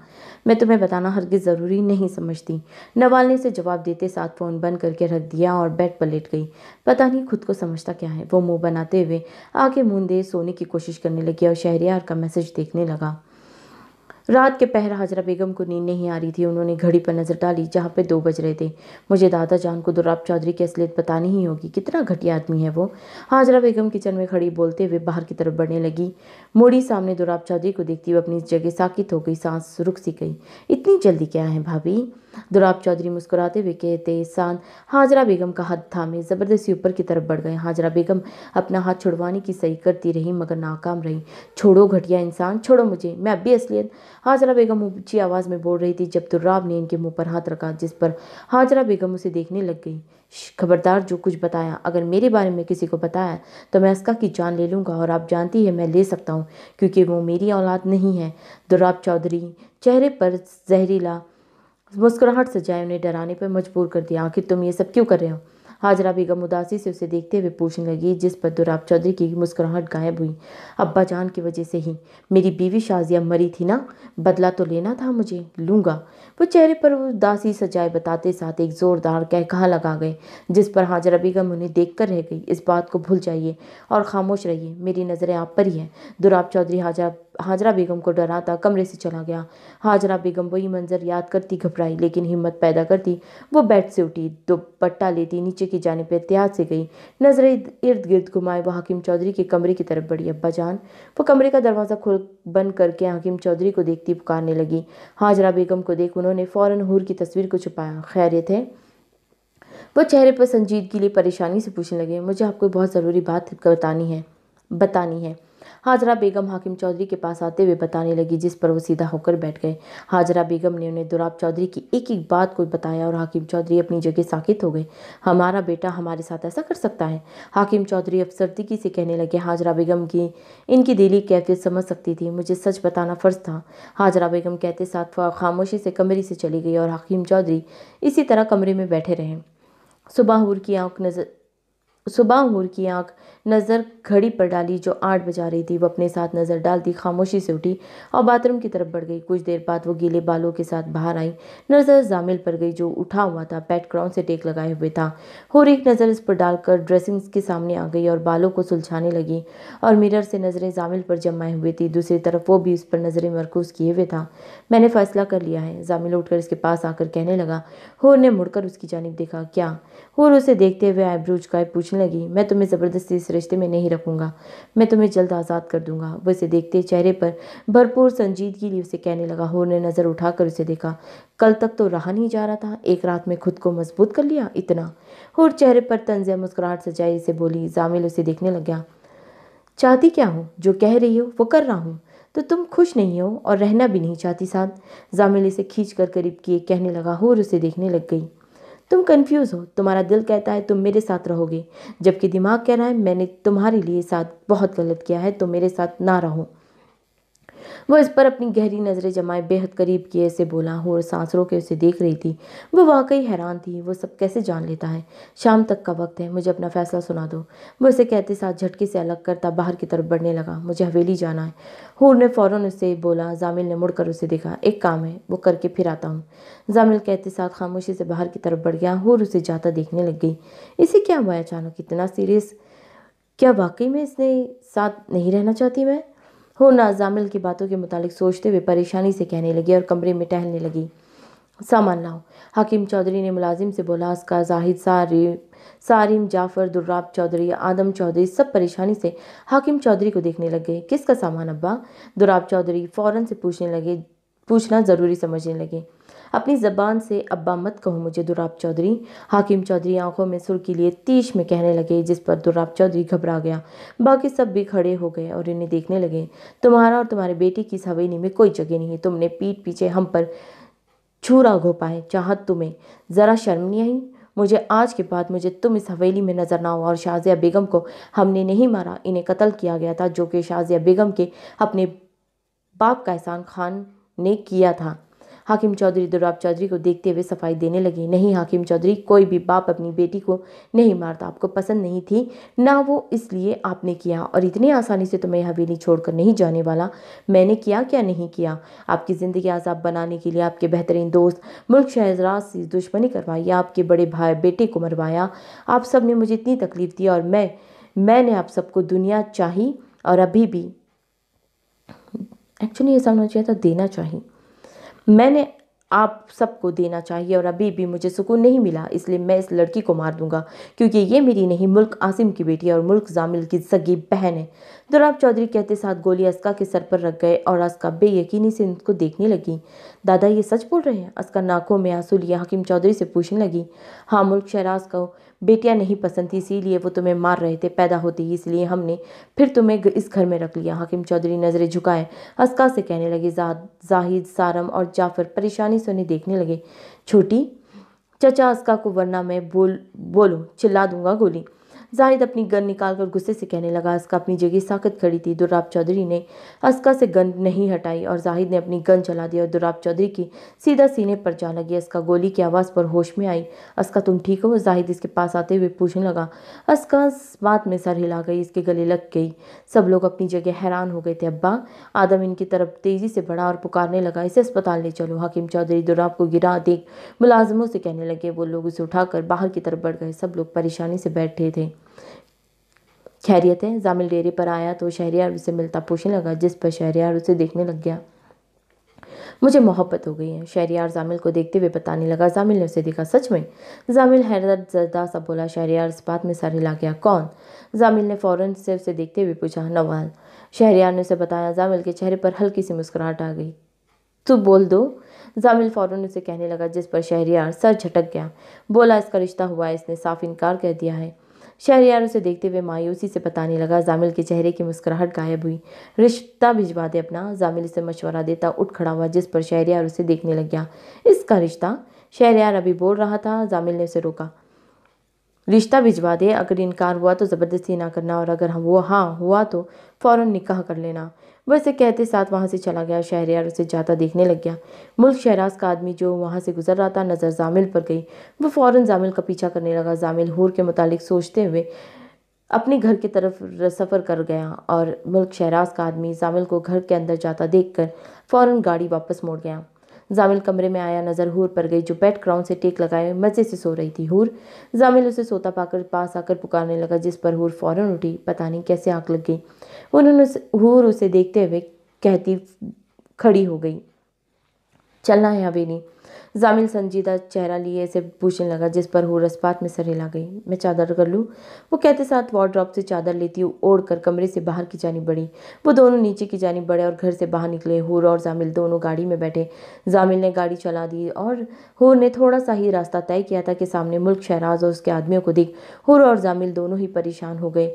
मैं तुम्हें बताना हरगिज़ ज़रूरी नहीं समझती नवाल ने उसे जवाब देते साथ फ़ोन बंद करके रख दिया और बेड पर लेट गई पता नहीं खुद को समझता क्या है वो मुंह बनाते हुए आगे मूंदे सोने की कोशिश करने लगी और शहरियार का मैसेज देखने लगा रात के पहर हाजरा बेगम को नींद नहीं आ रही थी उन्होंने घड़ी पर नज़र डाली जहाँ पे दो बज रहे थे मुझे दादा जान को दुराब चौधरी की असलियत बतानी ही होगी कितना घटिया आदमी है वो हाजरा बेगम किचन में खड़ी बोलते हुए बाहर की तरफ बढ़ने लगी मोड़ी सामने दुराब चौधरी को देखती हुए अपनी जगह साकित हो गई सांस रुक सी गई इतनी जल्दी क्या है भाभी दुराब चौधरी मुस्कुराते हुए कहते सान हाजरा बेगम का हाथ थामे ज़बरदस्ती ऊपर की तरफ बढ़ गए हाजरा बेगम अपना हाथ छुड़वाने की सही करती रही मगर नाकाम रही छोड़ो घटिया इंसान छोड़ो मुझे मैं अभी असलियत हाजरा बेगम ऊंची आवाज़ में बोल रही थी जब दुर्राब ने इनके मुंह पर हाथ रखा जिस पर हाजरा बेगम उसे देखने लग गई खबरदार जो कुछ बताया अगर मेरे बारे में किसी को बताया तो मैं इसका की जान ले लूँगा और आप जानती है मैं ले सकता हूँ क्योंकि वो मेरी औलाद नहीं है दुराब चौधरी चेहरे पर जहरीला मुस्कुराहट से जाए उन्हें डराने पर मजबूर कर दिया आखिर तुम ये सब क्यों कर रहे हो हाजरा बेगम उदासी से उसे देखते हुए पूछने लगी जिस पर दुराब चौधरी की मुस्कुराहट गायब हुई अब्बा जान की वजह से ही मेरी बीवी शाजिया मरी थी ना बदला तो लेना था मुझे लूंगा वो चेहरे पर उदासी सजाए बताते साथ एक ज़ोरदार कह कहा लगा गए जिस पर हाजरा बेगम उन्हें देख रह गई इस बात को भूल जाइए और खामोश रहिए मेरी नज़रें आप पर ही हैं दुराब चौधरी हाजरा हाजरा बेगम को डराता कमरे से चला गया हाजरा बेगम वही मंज़र याद करती घबराई लेकिन हिम्मत पैदा करती वो बेड से उठी दुपट्टा लेती नीचे की जाने पर एहतियात से गई नजरें इर्द गिर्द घुमाए वह हकीम चौधरी के कमरे की तरफ बढ़ी अब्बा जान वो कमरे का दरवाज़ा खोल बंद करके हकीम चौधरी को देखती पुकारने लगी हाजरा बेगम को देख उन्होंने फ़ौरन हूर की तस्वीर को छुपाया खैरियत है वो चेहरे पर संजीदगी लिए परेशानी से पूछने लगे मुझे आपको बहुत ज़रूरी बात बतानी है बतानी है हाजरा बेगम हाकिम चौधरी के पास आते हुए बताने लगी जिस पर वो सीधा होकर बैठ गए हाजरा बेगम ने उन्हें दुराब चौधरी की एक एक बात को बताया और हाकिम चौधरी अपनी जगह साकित हो गए हमारा बेटा हमारे साथ ऐसा कर सकता है हाकिम चौधरी अब सर्दिकी से कहने लगे हाजरा बेगम की इनकी दिली कैफियत समझ सकती थी मुझे सच बताना फ़र्ज था हाजरा बेगम कहते साथ खामोशी से कमरे से चली गई और हाकिम चौधरी इसी तरह कमरे में बैठे रहे हूर की आंख नज़र सुबह अंगूर की आँख नज़र घड़ी पर डाली जो आठ बजा रही थी वह अपने साथ नज़र डाल दी खामोशी से उठी और बाथरूम की तरफ बढ़ गई कुछ देर बाद वो गीले बालों के साथ बाहर आई नज़र जामिल पर गई जो उठा हुआ था पैट क्राउन से टेक लगाए हुए था और एक नज़र इस पर डालकर ड्रेसिंग के सामने आ गई और बालों को सुलझाने लगी और मिरर से नज़रें जामिल पर जमाए हुए थी दूसरी तरफ वो भी उस पर नज़रें मरकूज किए हुए था मैंने फैसला कर लिया है जामिल उठकर इसके पास आकर कहने लगा होर ने मुड़कर उसकी जानब देखा क्या हूर उसे देखते हुए आईब्रू झुकाए पूछने लगी मैं तुम्हें ज़बरदस्ती इस रिश्ते में नहीं रखूँगा मैं तुम्हें जल्द आज़ाद कर दूंगा वो इसे देखते चेहरे पर भरपूर संजीदगी लिए उसे कहने लगा हूर ने नज़र उठाकर उसे देखा कल तक तो रहा नहीं जा रहा था एक रात में खुद को मजबूत कर लिया इतना हूर चेहरे पर तंजया मुस्कुराहट सजाई इसे बोली जामिल उसे देखने लग गया चाहती क्या हूँ जो कह रही हो वो कर रहा हूँ तो तुम खुश नहीं हो और रहना भी नहीं चाहती साथ जामिल इसे खींच कर करीब किए कहने लगा हूर उसे देखने लग गई तुम कंफ्यूज हो तुम्हारा दिल कहता है तुम मेरे साथ रहोगे जबकि दिमाग कह रहा है मैंने तुम्हारे लिए साथ बहुत गलत किया है तुम मेरे साथ ना रहो वह इस पर अपनी गहरी नज़रें जमाए बेहद करीब किए से बोला हो और सांस रोके उसे देख रही थी वह वाकई हैरान थी वह सब कैसे जान लेता है शाम तक का वक्त है मुझे अपना फैसला सुना दो वह उसे कहते साथ झटके से अलग करता बाहर की तरफ बढ़ने लगा मुझे हवेली जाना है हूर ने फ़ौरन उसे बोला जामिल ने मुड़कर उसे देखा एक काम है वो करके फिर आता हूँ जामिल कहते साथ खामोशी से बाहर की तरफ बढ़ गया हूर उसे जाता देखने लग गई इसे क्या हुआ अचानक इतना सीरियस क्या वाकई में इसने साथ नहीं रहना चाहती मैं वो नाजामिल की बातों के मुतालिक सोचते हुए परेशानी से कहने लगी और कमरे में टहलने लगी सामान लाओ हकीम चौधरी ने मुलाजिम से बोला उसका जाहिद सारी सारिम जाफ़र दुर्राब चौधरी आदम चौधरी सब परेशानी से हाकिम चौधरी को देखने लग गए किसका सामान अब्बा दुर्राब चौधरी फ़ौरन से पूछने लगे पूछना ज़रूरी समझने लगे अपनी ज़बान से अब्बा मत कहो मुझे दुराब चौधरी हाकिम चौधरी आंखों में सुर के लिए तीश में कहने लगे जिस पर दुराब चौधरी घबरा गया बाकी सब भी खड़े हो गए और इन्हें देखने लगे तुम्हारा और तुम्हारे बेटे की इस हवेली में कोई जगह नहीं है तुमने पीठ पीछे हम पर छूरा घो पाए चाहत तुम्हें ज़रा शर्म नहीं आई मुझे आज के बाद मुझे तुम इस हवेली में नज़र ना हो और शाजिया बेगम को हमने नहीं मारा इन्हें कत्ल किया गया था जो कि शाजिया बेगम के अपने बाप का एहसान खान ने किया था हाकिम चौधरी दुराब चौधरी को देखते हुए सफाई देने लगे नहीं हाकिम चौधरी कोई भी बाप अपनी बेटी को नहीं मारता आपको पसंद नहीं थी ना वो इसलिए आपने किया और इतनी आसानी से तो मैं हवेली छोड़कर नहीं जाने वाला मैंने किया क्या नहीं किया आपकी ज़िंदगी आज़ाब बनाने के लिए आपके बेहतरीन दोस्त मुल्क शहजराज से दुश्मनी करवाई आपके बड़े भाई बेटे को मरवाया आप सब ने मुझे इतनी तकलीफ़ दी और मैं मैंने आप सबको दुनिया चाही और अभी भी एक्चुअली ये होना चाहिए था देना चाहिए मैंने आप सबको देना चाहिए और अभी भी मुझे सुकून नहीं मिला इसलिए मैं इस लड़की को मार दूंगा क्योंकि ये मेरी नहीं मुल्क आसिम की बेटी और मुल्क जामिल की सगी बहन है दुराब चौधरी कहते साथ गोली अस्का के सर पर रख गए और अस्का बेयकीनी से उनको देखने लगी दादा ये सच बोल रहे हैं अस्का नाकों में आंसू लिया हकीम चौधरी से पूछने लगी हाँ मुल्क शहराज को बेटियां नहीं पसंद थी इसीलिए वो तुम्हें मार रहे थे पैदा होते ही इसलिए हमने फिर तुम्हें इस घर में रख लिया हकीम चौधरी नज़रें झुकाए हंसका से कहने लगे जाहिद सारम और जाफर परेशानी से उन्हें देखने लगे छोटी चचा हंसका को वरना मैं बोल बोलूँ चिल्ला दूंगा गोली जाहिद अपनी गन निकालकर गुस्से से कहने लगा असका अपनी जगह साखत खड़ी थी दुर्राब चौधरी ने अस्का से गन नहीं हटाई और जाहिद ने अपनी गन चला दी और दुर्राब चौधरी की सीधा सीने पर जा लगी असका गोली की आवाज़ पर होश में आई अस्का तुम ठीक हो जाहिद इसके पास आते हुए पूछने लगा असका बात में सर हिला गई इसके गले लग गई सब लोग अपनी जगह हैरान हो गए थे अब्बा आदम इनकी तरफ तेज़ी से बढ़ा और पुकारने लगा इसे अस्पताल ले चलो हकीम चौधरी दुराब को गिरा देख मुलाजमों से कहने लगे वो लोग उसे उठाकर बाहर की तरफ बढ़ गए सब लोग परेशानी से बैठे थे खैरियत है जामिल डेरे पर आया तो शहरियार उसे मिलता पूछने लगा जिस पर शहरियार उसे देखने लग गया मुझे मोहब्बत हो गई है शहरियार जामिल को देखते हुए बताने लगा जामिल ने उसे देखा सच में जामिल हैरत जदा सा बोला शहरियार इस बात में सर हिला गया कौन जामिल ने फ़ौरन से उसे देखते हुए पूछा नवाल शहरियार ने उसे बताया जामिल के चेहरे पर हल्की सी मुस्कुराहट आ गई तो बोल दो जामिल फ़ौरन उसे कहने लगा जिस पर शहरियार सर झटक गया बोला इसका रिश्ता हुआ है इसने साफ इनकार कर दिया है शहरियार उसे देखते हुए मायूसी से बताने लगा जामिल के चेहरे की मुस्कुराहट गायब हुई रिश्ता भिजवा दे अपना जामिल इसे मशवरा देता उठ खड़ा हुआ जिस पर शहरियार उसे देखने लग गया इसका रिश्ता शहरियार अभी बोल रहा था जामिल ने उसे रोका रिश्ता भिजवा दे अगर इनकार हुआ तो ज़बरदस्ती ना करना और अगर वो हाँ हुआ तो फ़ौर निकाह कर लेना वह इसे कहते साथ वहाँ से चला गया शहर यार उसे जाता देखने लग गया मुल्क शहराज का आदमी जो वहाँ से गुजर रहा था नज़र जामिल पर गई वह फ़ौरन जामिल का पीछा करने लगा जामिल हूर के मुतालिक सोचते हुए अपने घर की तरफ सफ़र कर गया और मुल्क शहराज का आदमी जामिल को घर के अंदर जाता देखकर फ़ौरन गाड़ी वापस मोड़ गया जामिल कमरे में आया नजर हूर पर गई जो बेड क्राउन से टेक लगाए मजे से सो रही थी हूर जामिल उसे सोता पाकर पास आकर पुकारने लगा जिस पर हूर फौरन उठी पता नहीं कैसे आग लग गई उन्होंने हूर उसे देखते हुए कहती खड़ी हो गई चलना है नहीं जामिल संजीदा चेहरा लिए इसे पूछने लगा जिस पर हो रसपात में सर हिला गई मैं चादर कर लूँ वो कहते साथ वार्ड्रॉप से चादर लेती हूँ ओढ़ कर कमरे से बाहर की जानी बढ़ी वो दोनों नीचे की जानी बढ़े और घर से बाहर निकले हूर और जामिल दोनों गाड़ी में बैठे जामिल ने गाड़ी चला दी और हूर ने थोड़ा सा ही रास्ता तय किया था कि सामने मुल्क शहराज और उसके आदमियों को दिख हुर और जामिल दोनों ही परेशान हो गए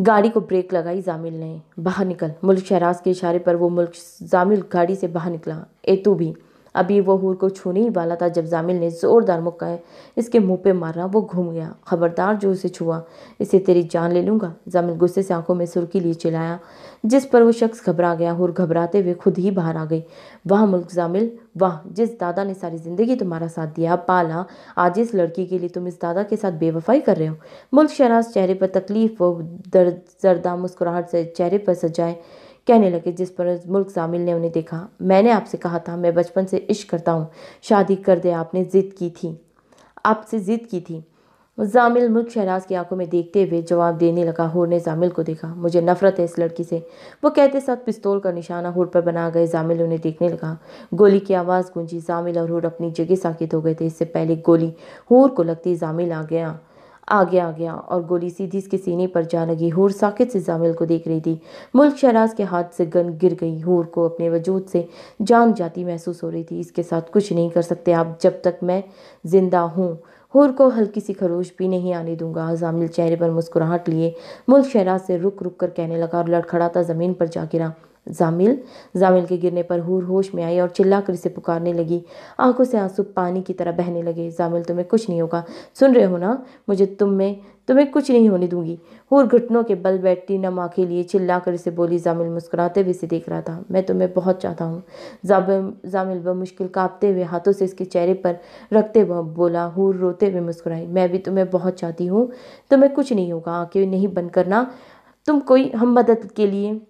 गाड़ी को ब्रेक लगाई जामिल ने बाहर निकल मुल्क शहराज के इशारे पर वो मुल्क जामिल गाड़ी से बाहर निकला ए तू भी अभी वो हूर को छूने ही वाला था जब जामिल ने ज़ोरदार मुक्का इसके मुंह पे मारा वो घूम गया खबरदार जो उसे छुआ इसे तेरी जान ले लूंगा जामिल गुस्से से आंखों में सुर्खी लिए चिल्लाया जिस पर वो शख्स घबरा गया हूर घबराते हुए खुद ही बाहर आ गई वाह मुल्क जामिल वाह जिस दादा ने सारी ज़िंदगी तुम्हारा साथ दिया पाला आज इस लड़की के लिए तुम इस दादा के साथ बेवफाई कर रहे हो मुल्क शराज चेहरे पर तकलीफ वो दर्द जरदा मुस्कुराहट से चेहरे पर सजाए कहने लगे जिस पर मुल्क जामिल ने उन्हें देखा मैंने आपसे कहा था मैं बचपन से इश्क करता हूँ शादी कर दे आपने ज़िद की थी आपसे ज़िद की थी जामिल मुल्क शहराज की आंखों में देखते हुए जवाब देने लगा होर ने जामिल को देखा मुझे नफरत है इस लड़की से वो कहते साथ पिस्तौल का निशाना होर पर बना गए जामिल उन्हें देखने लगा गोली की आवाज़ गूंजी जामिल और होर अपनी जगह साकित हो गए थे इससे पहले गोली होर को लगती जामिल आ गया आगे आ गया और गोली सीधी इसके सीने पर जा लगी हूर साकेत से जामिल को देख रही थी मुल्क शराज के हाथ से गन गिर गई हूर को अपने वजूद से जान जाती महसूस हो रही थी इसके साथ कुछ नहीं कर सकते आप जब तक मैं जिंदा हूँ हूर को हल्की सी खरोश भी नहीं आने दूंगा जामिल चेहरे पर मुस्कुराहट लिए मुल्क शहराज से रुक रुक कर कहने लगा और लड़खड़ाता ज़मीन पर जा गिरा जामिल जामिल के गिरने पर हूर होश में आई और चिल्लाकर इसे पुकारने लगी आंखों से आंसू पानी की तरह बहने लगे जामिल तुम्हें कुछ नहीं होगा सुन रहे हो ना मुझे तुम में तुम्हें कुछ नहीं होने दूंगी हूर घुटनों के बल बैठती नमा के लिए चिल्लाकर इसे बोली जामिल मुस्कुराते हुए इसे देख रहा था मैं तुम्हें बहुत चाहता हूँ जामिल व मुश्किल कांपते हुए हाथों से इसके चेहरे पर रखते हुए बोला हूर रोते हुए मुस्कुराई मैं भी तुम्हें बहुत चाहती हूँ तुम्हें कुछ नहीं होगा आंखें नहीं बंद करना तुम कोई हम मदद के लिए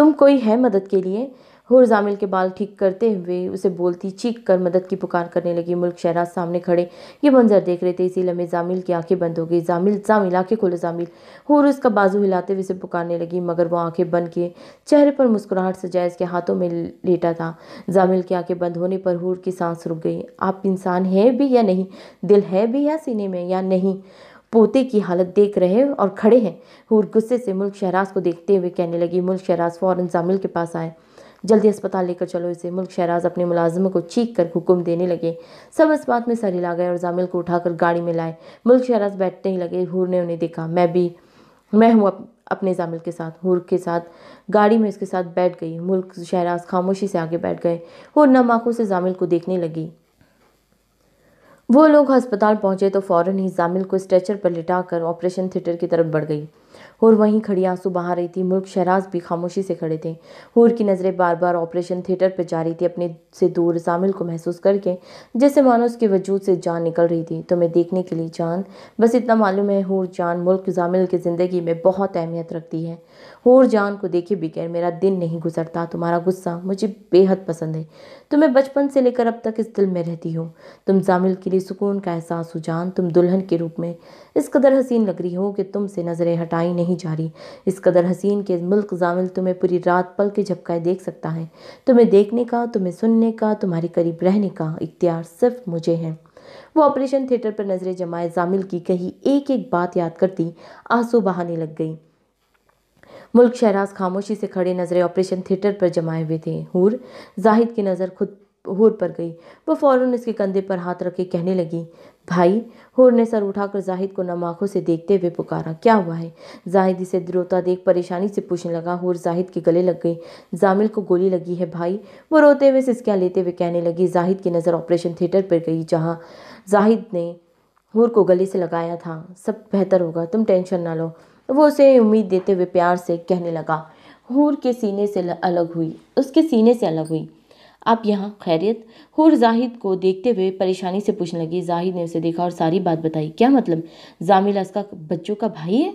तुम कोई है मदद के लिए हुर जामिल के बाल ठीक करते हुए उसे बोलती चीख कर मदद की पुकार करने लगी मुल्क शहराज सामने खड़े ये मंजर देख रहे थे इसी लम्हे जामिल की आंखें बंद हो गई जामिल जामिल आंखें खोले जामिल हुर उसका बाजू हिलाते हुए उसे पुकारने लगी मगर वो आंखें बंद किए चेहरे पर मुस्कुराहट सजाए के हाथों में लेटा था जामिल की आंखें बंद होने पर हुर की सांस रुक गई आप इंसान है भी या नहीं दिल है भी या सीने में या नहीं पोते की हालत देख रहे और खड़े हैं हूर गुस्से से मुल्क शहराज को देखते हुए कहने लगी मुल्क शहराज फ़ौरन जामिल के पास आए जल्दी अस्पताल लेकर चलो इसे मुल्क शहराज अपने मुलाजमों को चीख कर हुक्म देने लगे सब इस बात में सर हिला गए और जामिल को उठाकर गाड़ी में लाए मुल्क शहराज बैठने ही लगे हूर ने उन्हें देखा मैं भी मैं हूँ अपने जामिल के साथ हूर के साथ गाड़ी में उसके साथ बैठ गई मुल्क शहराज खामोशी से आगे बैठ गए हूर नम आँखों से जामिल को देखने लगी वो लोग अस्पताल पहुंचे तो फ़ौरन ही जामिल को स्ट्रेचर पर लिटाकर ऑपरेशन थिएटर की तरफ बढ़ गई और वहीं खड़ी आंसू बहा रही थी मुल्क शहराज भी खामोशी से खड़े थे हूर की नज़रें बार बार ऑपरेशन थिएटर पर जा रही थी अपने से दूर जामिल को महसूस करके जैसे मानो उसके वजूद से जान निकल रही थी तो मैं देखने के लिए जान बस इतना मालूम है हूर जान मुल्क जामिल की ज़िंदगी में बहुत अहमियत रखती है होर जान को देखे बगैर मेरा दिन नहीं गुजरता तुम्हारा गुस्सा मुझे बेहद पसंद है तुम्हें तो बचपन से लेकर अब तक इस दिल में रहती हो तुम जामिल के लिए सुकून का एहसास हो जान तुम दुल्हन के रूप में इस कदर हसीन लग रही हो कि तुमसे नज़रें हटाई नहीं जा रही इस कदर हसीन के मुल्क जामिल तुम्हें पूरी रात पल के झपकाए देख सकता है तुम्हें देखने का तुम्हें सुनने का तुम्हारे करीब रहने का इख्तियार सिर्फ मुझे है वो ऑपरेशन थिएटर पर नजरें जमाए जामिल की कही एक एक बात याद करती आंसू बहाने लग गई मुल्क शहराज खामोशी से खड़े नज़रें ऑपरेशन थिएटर पर जमाए हुए थे हूर जाहिद की नज़र खुद हूर पर गई वो फ़ौरन उसके कंधे पर हाथ रखे कहने लगी भाई हूर ने सर उठाकर जाहिद को नम आँखों से देखते हुए पुकारा क्या हुआ है जाहिद इसे द्रोता देख परेशानी से पूछने लगा हूर जाहिद के गले लग गई जामिल को गोली लगी है भाई वो रोते हुए सिस्कियाँ लेते हुए कहने लगी जाहिद की नज़र ऑपरेशन थिएटर पर गई जहाँ जाहिद ने हूर को गले से लगाया था सब बेहतर होगा तुम टेंशन ना लो तो वो उसे उम्मीद देते हुए प्यार से कहने लगा हूर के सीने से अलग हुई उसके सीने से अलग हुई आप यहाँ खैरियत हूर जाहिद को देखते हुए परेशानी से पूछने लगी जाहिद ने उसे देखा और सारी बात बताई क्या मतलब जामिला इसका बच्चों का भाई है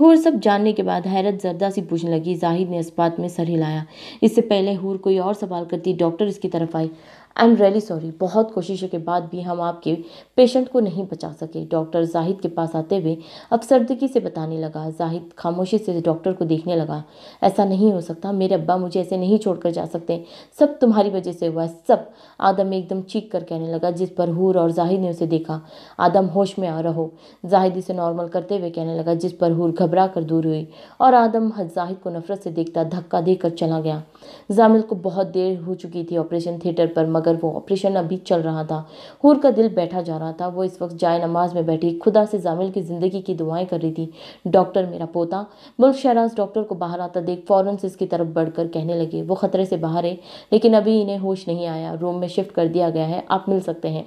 हूर सब जानने के बाद हैरत जरदा सी पूछने लगी जाहिद ने इस बात में सर हिलाया इससे पहले हूर कोई और सवाल करती डॉक्टर इसकी तरफ आई आई एम रियली सॉरी बहुत कोशिशों के बाद भी हम आपके पेशेंट को नहीं बचा सके डॉक्टर जाहिद के पास आते हुए अफसरदगी से बताने लगा जाहिद खामोशी से डॉक्टर को देखने लगा ऐसा नहीं हो सकता मेरे अब्बा मुझे ऐसे नहीं छोड़कर जा सकते सब तुम्हारी वजह से हुआ सब आदम एकदम चीख कर कहने लगा जिस पर हूर और जाहिद ने उसे देखा आदम होश में आ रहो जाहिद इसे नॉर्मल करते हुए कहने लगा जिस पर हूर घबरा कर दूर हुई और आदम जाहिद को नफरत से देखता धक्का देकर चला गया जामिल को बहुत देर हो चुकी थी ऑपरेशन थिएटर पर मगर मगर वो ऑपरेशन अभी चल रहा था हूर का दिल बैठा जा रहा था वो इस वक्त जाए नमाज में बैठी खुदा से जामिल की ज़िंदगी की दुआएं कर रही थी डॉक्टर मेरा पोता मुल्क शहराज डॉक्टर को बाहर आता देख फ़ौरन से इसकी तरफ बढ़कर कहने लगे वो ख़तरे से बाहर है लेकिन अभी इन्हें होश नहीं आया रूम में शिफ्ट कर दिया गया है आप मिल सकते हैं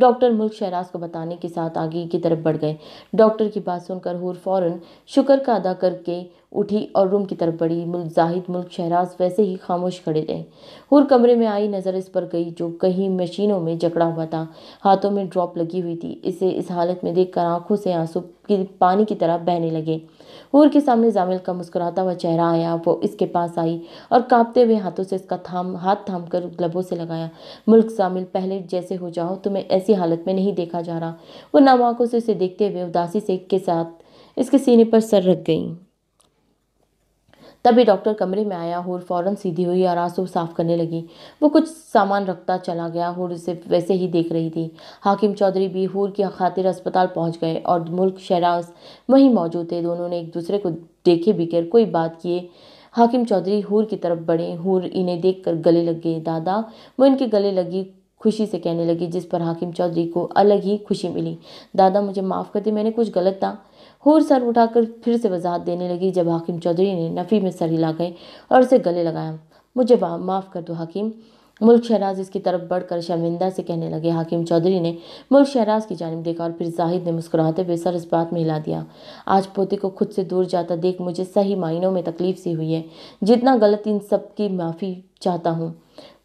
डॉक्टर मुल्क शहराज को बताने के साथ आगे की तरफ बढ़ गए डॉक्टर की बात सुनकर हूर फ़ौरन शुक्र का अदा करके उठी और रूम की तरफ बढ़ी मुल्क जाहिद मुल्क शहराज वैसे ही खामोश खड़े रहे हुर कमरे में आई नज़र इस पर गई जो कहीं मशीनों में जकड़ा हुआ था हाथों में ड्रॉप लगी हुई थी इसे इस हालत में देखकर आंखों से आंसू की पानी की तरह बहने लगे हुर के सामने जामिल का मुस्कुराता हुआ चेहरा आया वो इसके पास आई और कांपते हुए हाथों से इसका थाम हाथ थाम कर ग्लबों से लगाया मुल्क जामिल पहले जैसे हो जाओ तुम्हें ऐसी हालत में नहीं देखा जा रहा वो नाम आंखों से उसे देखते हुए उदासी से के साथ इसके सीने पर सर रख गई तभी डॉक्टर कमरे में आया और फ़ौरन सीधी हुई और आंसू साफ़ करने लगी वो कुछ सामान रखता चला गया और उसे वैसे ही देख रही थी हाकिम चौधरी भी हूर की खातिर अस्पताल पहुंच गए और मुल्क शहराज वहीं मौजूद थे दोनों ने एक दूसरे को देखे बिगैर कोई बात किए हाकिम चौधरी हूर की तरफ बढ़े हूर इन्हें देख गले लग गए दादा वो इनके गले लगी खुशी से कहने लगी जिस पर हाकिम चौधरी को अलग ही खुशी मिली दादा मुझे माफ़ कर दी मैंने कुछ गलत था हूर सर उठाकर फिर से वजाहत देने लगी जब हाकिम चौधरी ने नफ़ी में सर हिला गए और उसे गले लगाया मुझे माफ़ कर दो हाकिम मुल्क शहराज इसकी तरफ बढ़कर शर्मिंदा से कहने लगे हाकिम चौधरी ने मुल्क शहराज की जानब देखा और फिर जाहिद ने मुस्कुराते हुए सर इस बात में हिला दिया आज पोते को खुद से दूर जाता देख मुझे सही मायनों में तकलीफ सी हुई है जितना गलत इन सब की माफ़ी चाहता हूँ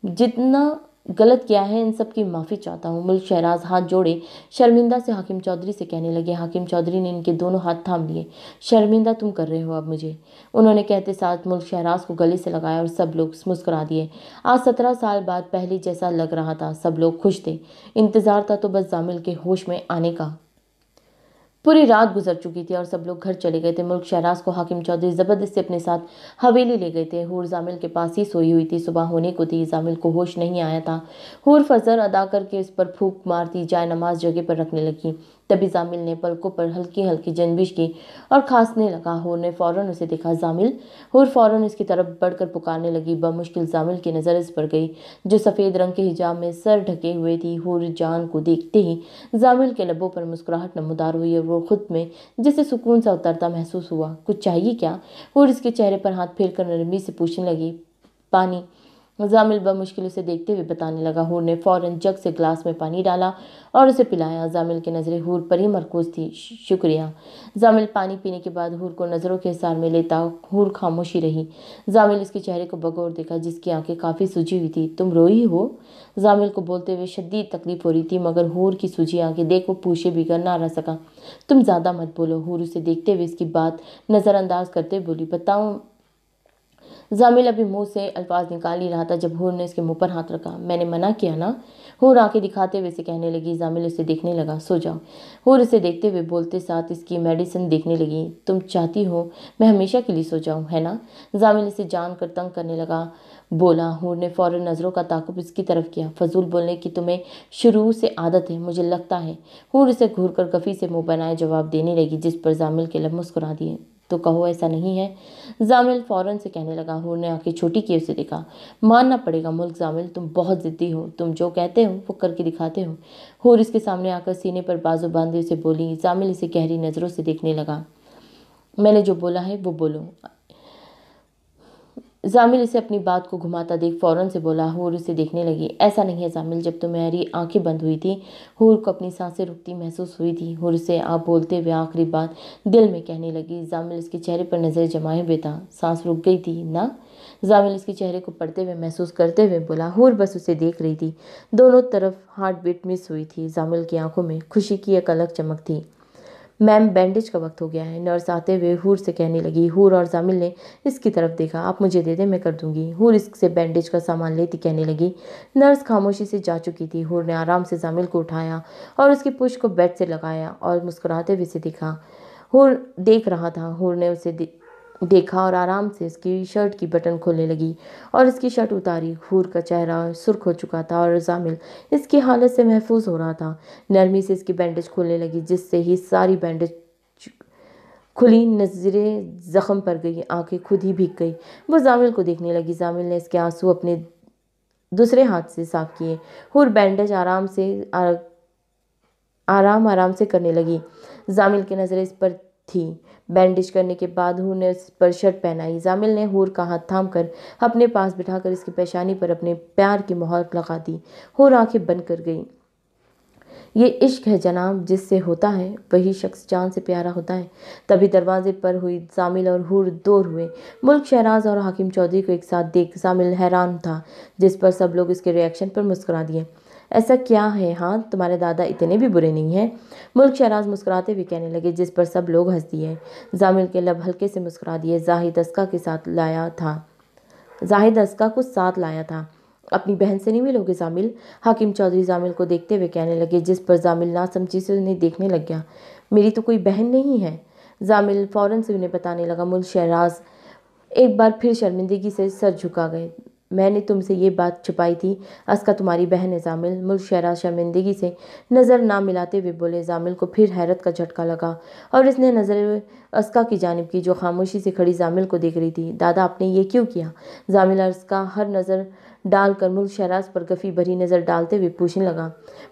जितना गलत किया है इन सब की माफ़ी चाहता हूँ मुल्क शहराज हाथ जोड़े शर्मिंदा से हाकिम चौधरी से कहने लगे हाकिम चौधरी ने इनके दोनों हाथ थाम लिए शर्मिंदा तुम कर रहे हो अब मुझे उन्होंने कहते साथ मुल्क शहराज को गले से लगाया और सब लोग मुस्कुरा दिए आज सत्रह साल बाद पहले जैसा लग रहा था सब लोग खुश थे इंतज़ार था तो बस जामिल के होश में आने का पूरी रात गुजर चुकी थी और सब लोग घर चले गए थे मुल्क शहराज को हाकिम चौधरी ज़बरदस्ती अपने साथ हवेली ले गए थे हूर जामिल के पास ही सोई हुई थी सुबह होने को थी जामिल को होश नहीं आया था हूर फजर अदा करके उस पर फूक मारती जाय नमाज जगह पर रखने लगी तभी जामिल ने पलकों पर हल्की हल्की जनबिश की और खांसने लगा हूर ने फ़ौरन उसे देखा जामिल हूर फ़ौरन इसकी तरफ बढ़कर पुकारने लगी बमुश्किल जामिल की नज़र इस पर गई जो सफ़ेद रंग के हिजाब में सर ढके हुए थी हूर जान को देखते ही जामिल के लबों पर मुस्कुराहट नमदार हुई और वो खुद में जिसे सुकून सा उतरता महसूस हुआ कुछ चाहिए क्या हूर इसके चेहरे पर हाथ फेर कर नरमी से पूछने लगी पानी जामिल मुश्किल से देखते हुए बताने लगा हूर ने फ़ौरन जग से ग्लास में पानी डाला और उसे पिलाया जामिल की नज़रें हूर पर ही मरकूज थी शुक्रिया जामिल पानी पीने के बाद हूर को नज़रों के हिसार में लेता हूर खामोशी रही जामिल उसके चेहरे को बगौर देखा जिसकी आंखें काफ़ी सूझी हुई थी तुम रोई हो जामिल को बोलते हुए शदीद तकलीफ हो रही थी मगर हूर की सूझी आंखें देख वो पूछे बिगड़ ना रह सका तुम ज़्यादा मत बोलो हूर उसे देखते हुए इसकी बात नज़रअंदाज करते बोली बताऊँ जामिल अभी मुंह से अल्फाज निकाल ही रहा था जब हूर ने इसके मुंह पर हाथ रखा मैंने मना किया ना हूर आके दिखाते हुए इसे कहने लगी जामिल उसे देखने लगा सो जाओ हूर इसे देखते हुए बोलते साथ इसकी मेडिसिन देखने लगी तुम चाहती हो मैं हमेशा के लिए सो जाऊँ है ना जामिल इसे जान कर तंग करने लगा बोला हूर ने फ़ौर नज़रों का ताकुब इसकी तरफ किया फजूल बोलने की तुम्हें शुरू से आदत है मुझे लगता है हूर इसे घूर कर गफ़ी से मुँह बनाए जवाब देने लगी जिस पर जामिल के लब मुस्कुरा दिए तो कहो ऐसा नहीं है जामिल फ़ौरन से कहने लगा हूर ने आँखें छोटी किए उसे देखा मानना पड़ेगा मुल्क जामिल तुम बहुत ज़िद्दी हो तुम जो कहते हो वो करके दिखाते हो हूर इसके सामने आकर सीने पर बाजू बांधे उसे बोली जामिल इसे गहरी नज़रों से देखने लगा मैंने जो बोला है वो बोलो जामिल इसे अपनी बात को घुमाता देख फ़ौरन से बोला हूर उसे देखने लगी ऐसा नहीं है जामिल जब तुम्हारी तो आंखें बंद हुई थी हूर को अपनी सांसें रुकती महसूस हुई थी हूर से आप बोलते हुए आखिरी बात दिल में कहने लगी जामिल इसके चेहरे पर नज़र जमाए हुए था सांस रुक गई थी ना जामिल इसके चेहरे को पढ़ते हुए महसूस करते हुए बोला हूर बस उसे देख रही थी दोनों तरफ हार्ट बीट मिस हुई थी जामिल की आंखों में खुशी की एक अलग चमक थी मैम बैंडेज का वक्त हो गया है नर्स आते हुए हूर से कहने लगी हूर और जामिल ने इसकी तरफ देखा आप मुझे दे दें मैं कर दूंगी हूर इससे बैंडेज का सामान लेती कहने लगी नर्स खामोशी से जा चुकी थी हूर ने आराम से जामिल को उठाया और उसकी पुश को बेड से लगाया और मुस्कुराते हुए से दिखा हूर देख रहा था हूर ने उसे देखा और आराम से इसकी शर्ट की बटन खोलने लगी और इसकी शर्ट उतारी हूर का चेहरा सुर्ख हो चुका था और जामिल इसकी हालत से महफूज हो रहा था नरमी से इसकी बैंडेज खोलने लगी जिससे ही सारी बैंडेज खुली नज़रें ज़ख्म पर गई आंखें खुद ही भीग गई वो जामिल को देखने लगी जामिल ने इसके आंसू अपने दूसरे हाथ से साफ किए हुर बैंडेज आराम से आराम आराम से करने लगी जामिल की नज़रें इस पर थी बैंडेज करने के बाद हूर ने उस पर शर्ट पहनाई जामिल ने हूर का हाथ थाम कर अपने पास बिठाकर इसकी पेशानी पर अपने प्यार की मोहर लगा दी हूर आंखें बंद कर गई ये इश्क है जनाब जिससे होता है वही शख्स जान से प्यारा होता है तभी दरवाजे पर हुई जामिल और हूर दूर हुए मुल्क शहराज और हाकिम चौधरी को एक साथ देख जामिल हैरान था जिस पर सब लोग इसके रिएक्शन पर मुस्करा दिए ऐसा क्या है हाँ तुम्हारे दादा इतने भी बुरे नहीं हैं मुल्क शहराज मुस्कुराते हुए कहने लगे जिस पर सब लोग हंस दिए जामिल के लब हल्के से मुस्कुरा दिए जाहिद अस्का के साथ लाया था जाहिद असका को साथ लाया था अपनी बहन से नहीं मिलोगे जामिल हाकिम चौधरी जामिल को देखते हुए कहने लगे जिस पर जामिल ना समझी से उन्हें देखने लग गया मेरी तो कोई बहन नहीं है जामिल फ़ौरन से उन्हें बताने लगा मुल शहराज एक बार फिर शर्मिंदगी से सर झुका गए मैंने तुमसे ये बात छिपाई थी असका तुम्हारी बहन है जामिल मुलशरा शर्मिंदगी से नज़र ना मिलाते हुए बोले जामिल को फिर हैरत का झटका लगा और इसने नज़र असका की जानब की जो खामोशी से खड़ी जामिल को देख रही थी दादा आपने ये क्यों किया जामिल और असका हर नज़र डालकर मुल शहराज पर गफी भरी नज़र डालते हुए पूछने लगा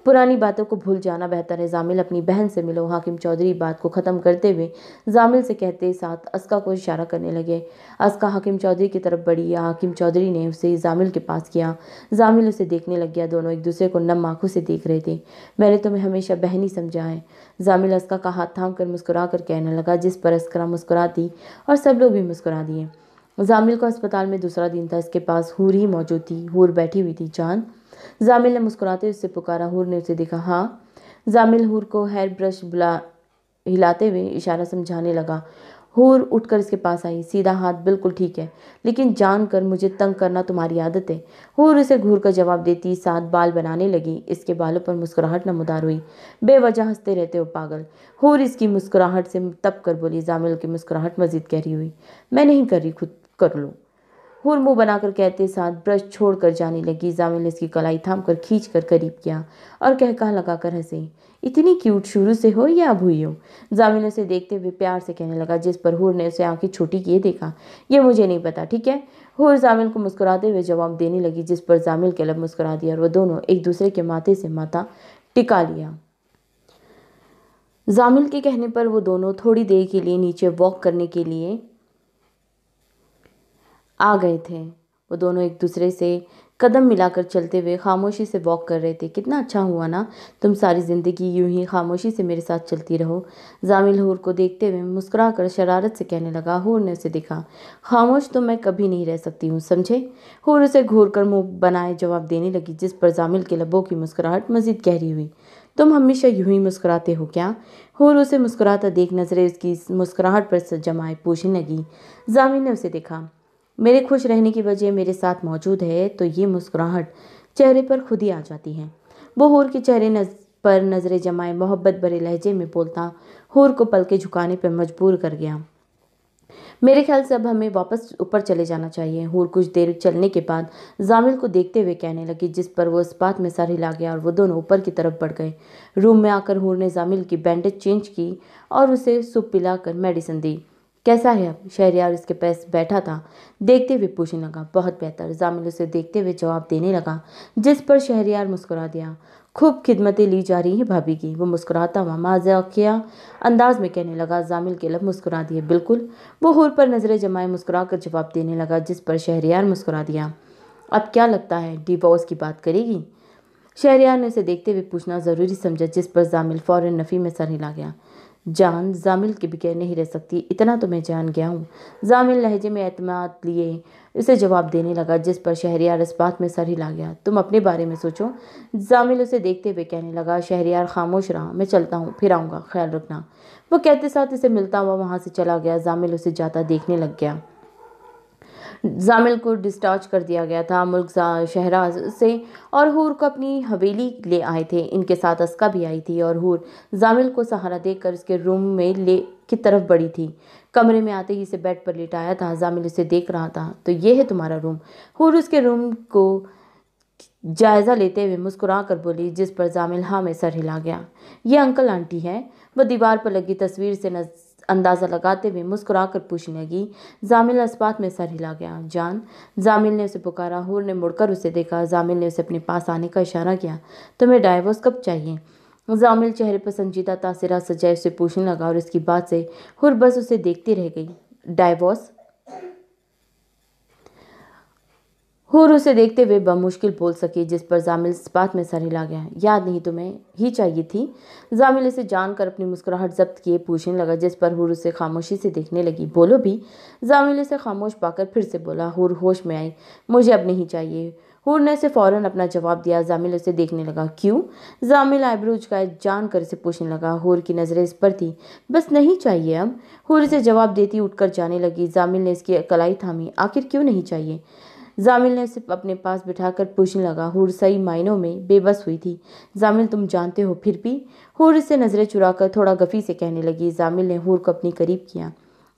पुरानी बातों को भूल जाना बेहतर है जामिल अपनी बहन से मिलो हाकिम चौधरी बात को ख़त्म करते हुए जामिल से कहते साथ अस्का को इशारा करने लगे अस्का हाकिम चौधरी की तरफ बढ़ी हाकिम चौधरी ने उसे जामिल के पास किया जामिल उसे देखने लग गया दोनों एक दूसरे को नम आँखों से देख रहे थे मैंने तुम्हें हमेशा बहन ही समझा है जामिल अस्का का हाथ थाम कर मुस्कुरा कर कहने लगा जिस पर अस्करा मुस्कुरा दी और सब लोग भी मुस्कुरा दिए जामिल को अस्पताल में दूसरा दिन था इसके पास हूर ही मौजूद थी हूर बैठी हुई थी चांद जामिल ने मुस्कुराते उससे पुकारा हूर ने उसे देखा हाँ जामिल हूर को हेयर ब्रश बुला हिलाते हुए इशारा समझाने लगा हूर उठकर इसके पास आई सीधा हाथ बिल्कुल ठीक है लेकिन जान कर मुझे तंग करना तुम्हारी आदत है हूर उसे घूर कर जवाब देती साथ बाल बनाने लगी इसके बालों पर मुस्कुराहट नमदार हुई बेवजह हंसते रहते हो पागल हूर इसकी मुस्कुराहट से तप कर बोली जामिल की मुस्कुराहट मजीद कह रही हुई मैं नहीं कर रही खुद कर लो हुर मुँह बनाकर कहते साथ ब्रश छोड़ कर जाने लगी जामिल ने इसकी कलाई थाम कर खींच कर करीब किया और कहका कर हंसे इतनी क्यूट शुरू से हो या अब हुई हो जामिल उसे देखते हुए प्यार से कहने लगा जिस पर हुर ने उसे आंखें छोटी किए देखा ये मुझे नहीं पता ठीक है हुर जामिल को मुस्कुराते हुए जवाब देने लगी जिस पर जामिल के लब मुस्कुरा दिया और वह दोनों एक दूसरे के माथे से माथा टिका लिया जामिल के कहने पर वो दोनों थोड़ी देर के लिए नीचे वॉक करने के लिए आ गए थे वो दोनों एक दूसरे से कदम मिलाकर चलते हुए खामोशी से वॉक कर रहे थे कितना अच्छा हुआ ना तुम सारी ज़िंदगी यूं ही खामोशी से मेरे साथ चलती रहो जामिल हूर को देखते हुए मुस्करा कर शरारत से कहने लगा हूर ने उसे देखा खामोश तो मैं कभी नहीं रह सकती हूँ समझे हूर उसे घूर कर मुँह बनाए जवाब देने लगी जिस पर जामिल के लबों की मुस्कुराहट मजीद गहरी हुई तुम हमेशा यूं ही मुस्कुराते हो क्या हूर उसे मुस्कुराता देख नजरें उसकी मुस्कुराहट पर जमाए पूछने लगी जामिल ने उसे देखा मेरे खुश रहने की वजह मेरे साथ मौजूद है तो ये मुस्कुराहट चेहरे पर खुद ही आ जाती है वो हूर के चेहरे नज पर नज़रें जमाए मोहब्बत भरे लहजे में बोलता हूर को पल के झुकाने पर मजबूर कर गया मेरे ख्याल से अब हमें वापस ऊपर चले जाना चाहिए हूर कुछ देर चलने के बाद जामिल को देखते हुए कहने लगी जिस पर वो इस बात में सर हिला गया और वो दोनों ऊपर की तरफ बढ़ गए रूम में आकर हूर ने जामिल की बैंडेज चेंज की और उसे सूप पिलाकर मेडिसिन दी कैसा है शहरियार उसके पास बैठा था देखते हुए पूछने लगा बहुत बेहतर जामिल उसे देखते हुए जवाब देने लगा जिस पर शहरियार मुस्कुरा दिया खूब खिदमतें ली जा रही हैं भाभी की वो मुस्कुराता हुआ माजाखिया अंदाज में कहने लगा जामिल के लब मुस्कुरा दिए बिल्कुल वो हूर पर नज़रें जमाए मुस्कुरा कर जवाब देने लगा जिस पर शहरियार मुस्कुरा दिया अब क्या लगता है डिवोर्स की बात करेगी शहरियार ने उसे देखते हुए पूछना ज़रूरी समझा जिस पर जामिल फ़ौर नफ़ी में सर हिला गया जान जामिल के बगैर नहीं रह सकती इतना तो मैं जान गया हूँ जामिल लहजे में अतमाद लिए उसे जवाब देने लगा जिस पर शहरियार इस बात में सर हिला गया तुम अपने बारे में सोचो जामिल उसे देखते हुए कहने लगा शहरियार खामोश रहा मैं चलता हूँ फिर आऊँगा ख्याल रखना वो कहते साथ इसे मिलता हुआ वहाँ से चला गया जामिल उसे जाता देखने लग गया जामिल को डिस्चार्ज कर दिया गया था मुल्क शहरा से और हूर को अपनी हवेली ले आए थे इनके साथ अस्का भी आई थी और हूर जामिल को सहारा देकर उसके रूम में ले की तरफ बड़ी थी कमरे में आते ही इसे बेड पर लेटाया था जामिल उसे देख रहा था तो ये है तुम्हारा रूम हूर उसके रूम को जायज़ा लेते हुए मुस्कुरा कर बोली जिस पर जामिल हाँ में सर हिला गया ये अंकल आंटी है वह दीवार पर लगी तस्वीर से नज अंदाज़ा लगाते हुए मुस्कुराकर पूछने लगी जामिल इस्पात में सर हिला गया जान जामिल ने उसे पुकारा हूर ने मुड़कर उसे देखा जामिल ने उसे अपने पास आने का इशारा किया तुम्हें डाइवोर्स कब चाहिए जामिल चेहरे पर संजीदा तासरा सजाए उसे पूछने लगा और इसकी बात से हुर बस उसे देखती रह गई डाइवोर्स हूर उसे देखते हुए बमुश्किल बोल सकी जिस पर जामिल इस बात में सर हिला गया याद नहीं तुम्हें ही चाहिए थी जामिल इसे जानकर अपनी मुस्कुराहट जब्त किए पूछने लगा जिस पर हूर उसे खामोशी से देखने लगी बोलो भी जामिल इसे खामोश पाकर फिर से बोला हूर होश में आई मुझे अब नहीं चाहिए हूर ने इसे फ़ौरन अपना जवाब दिया जामिल उसे देखने लगा क्यों जामिल आइब्रोज का जान कर इसे पूछने लगा हूर की नज़रें इस पर थी बस नहीं चाहिए अब हूर इसे जवाब देती उठकर जाने लगी जामिल ने इसकी कलाई थामी आखिर क्यों नहीं चाहिए जामिल ने उसे अपने पास बिठाकर पूछने लगा हूर सही मायनों में बेबस हुई थी जामिल तुम जानते हो फिर भी हूर से नज़रें चुराकर थोड़ा गफ़ी से कहने लगी जामिल ने हूर को अपने करीब किया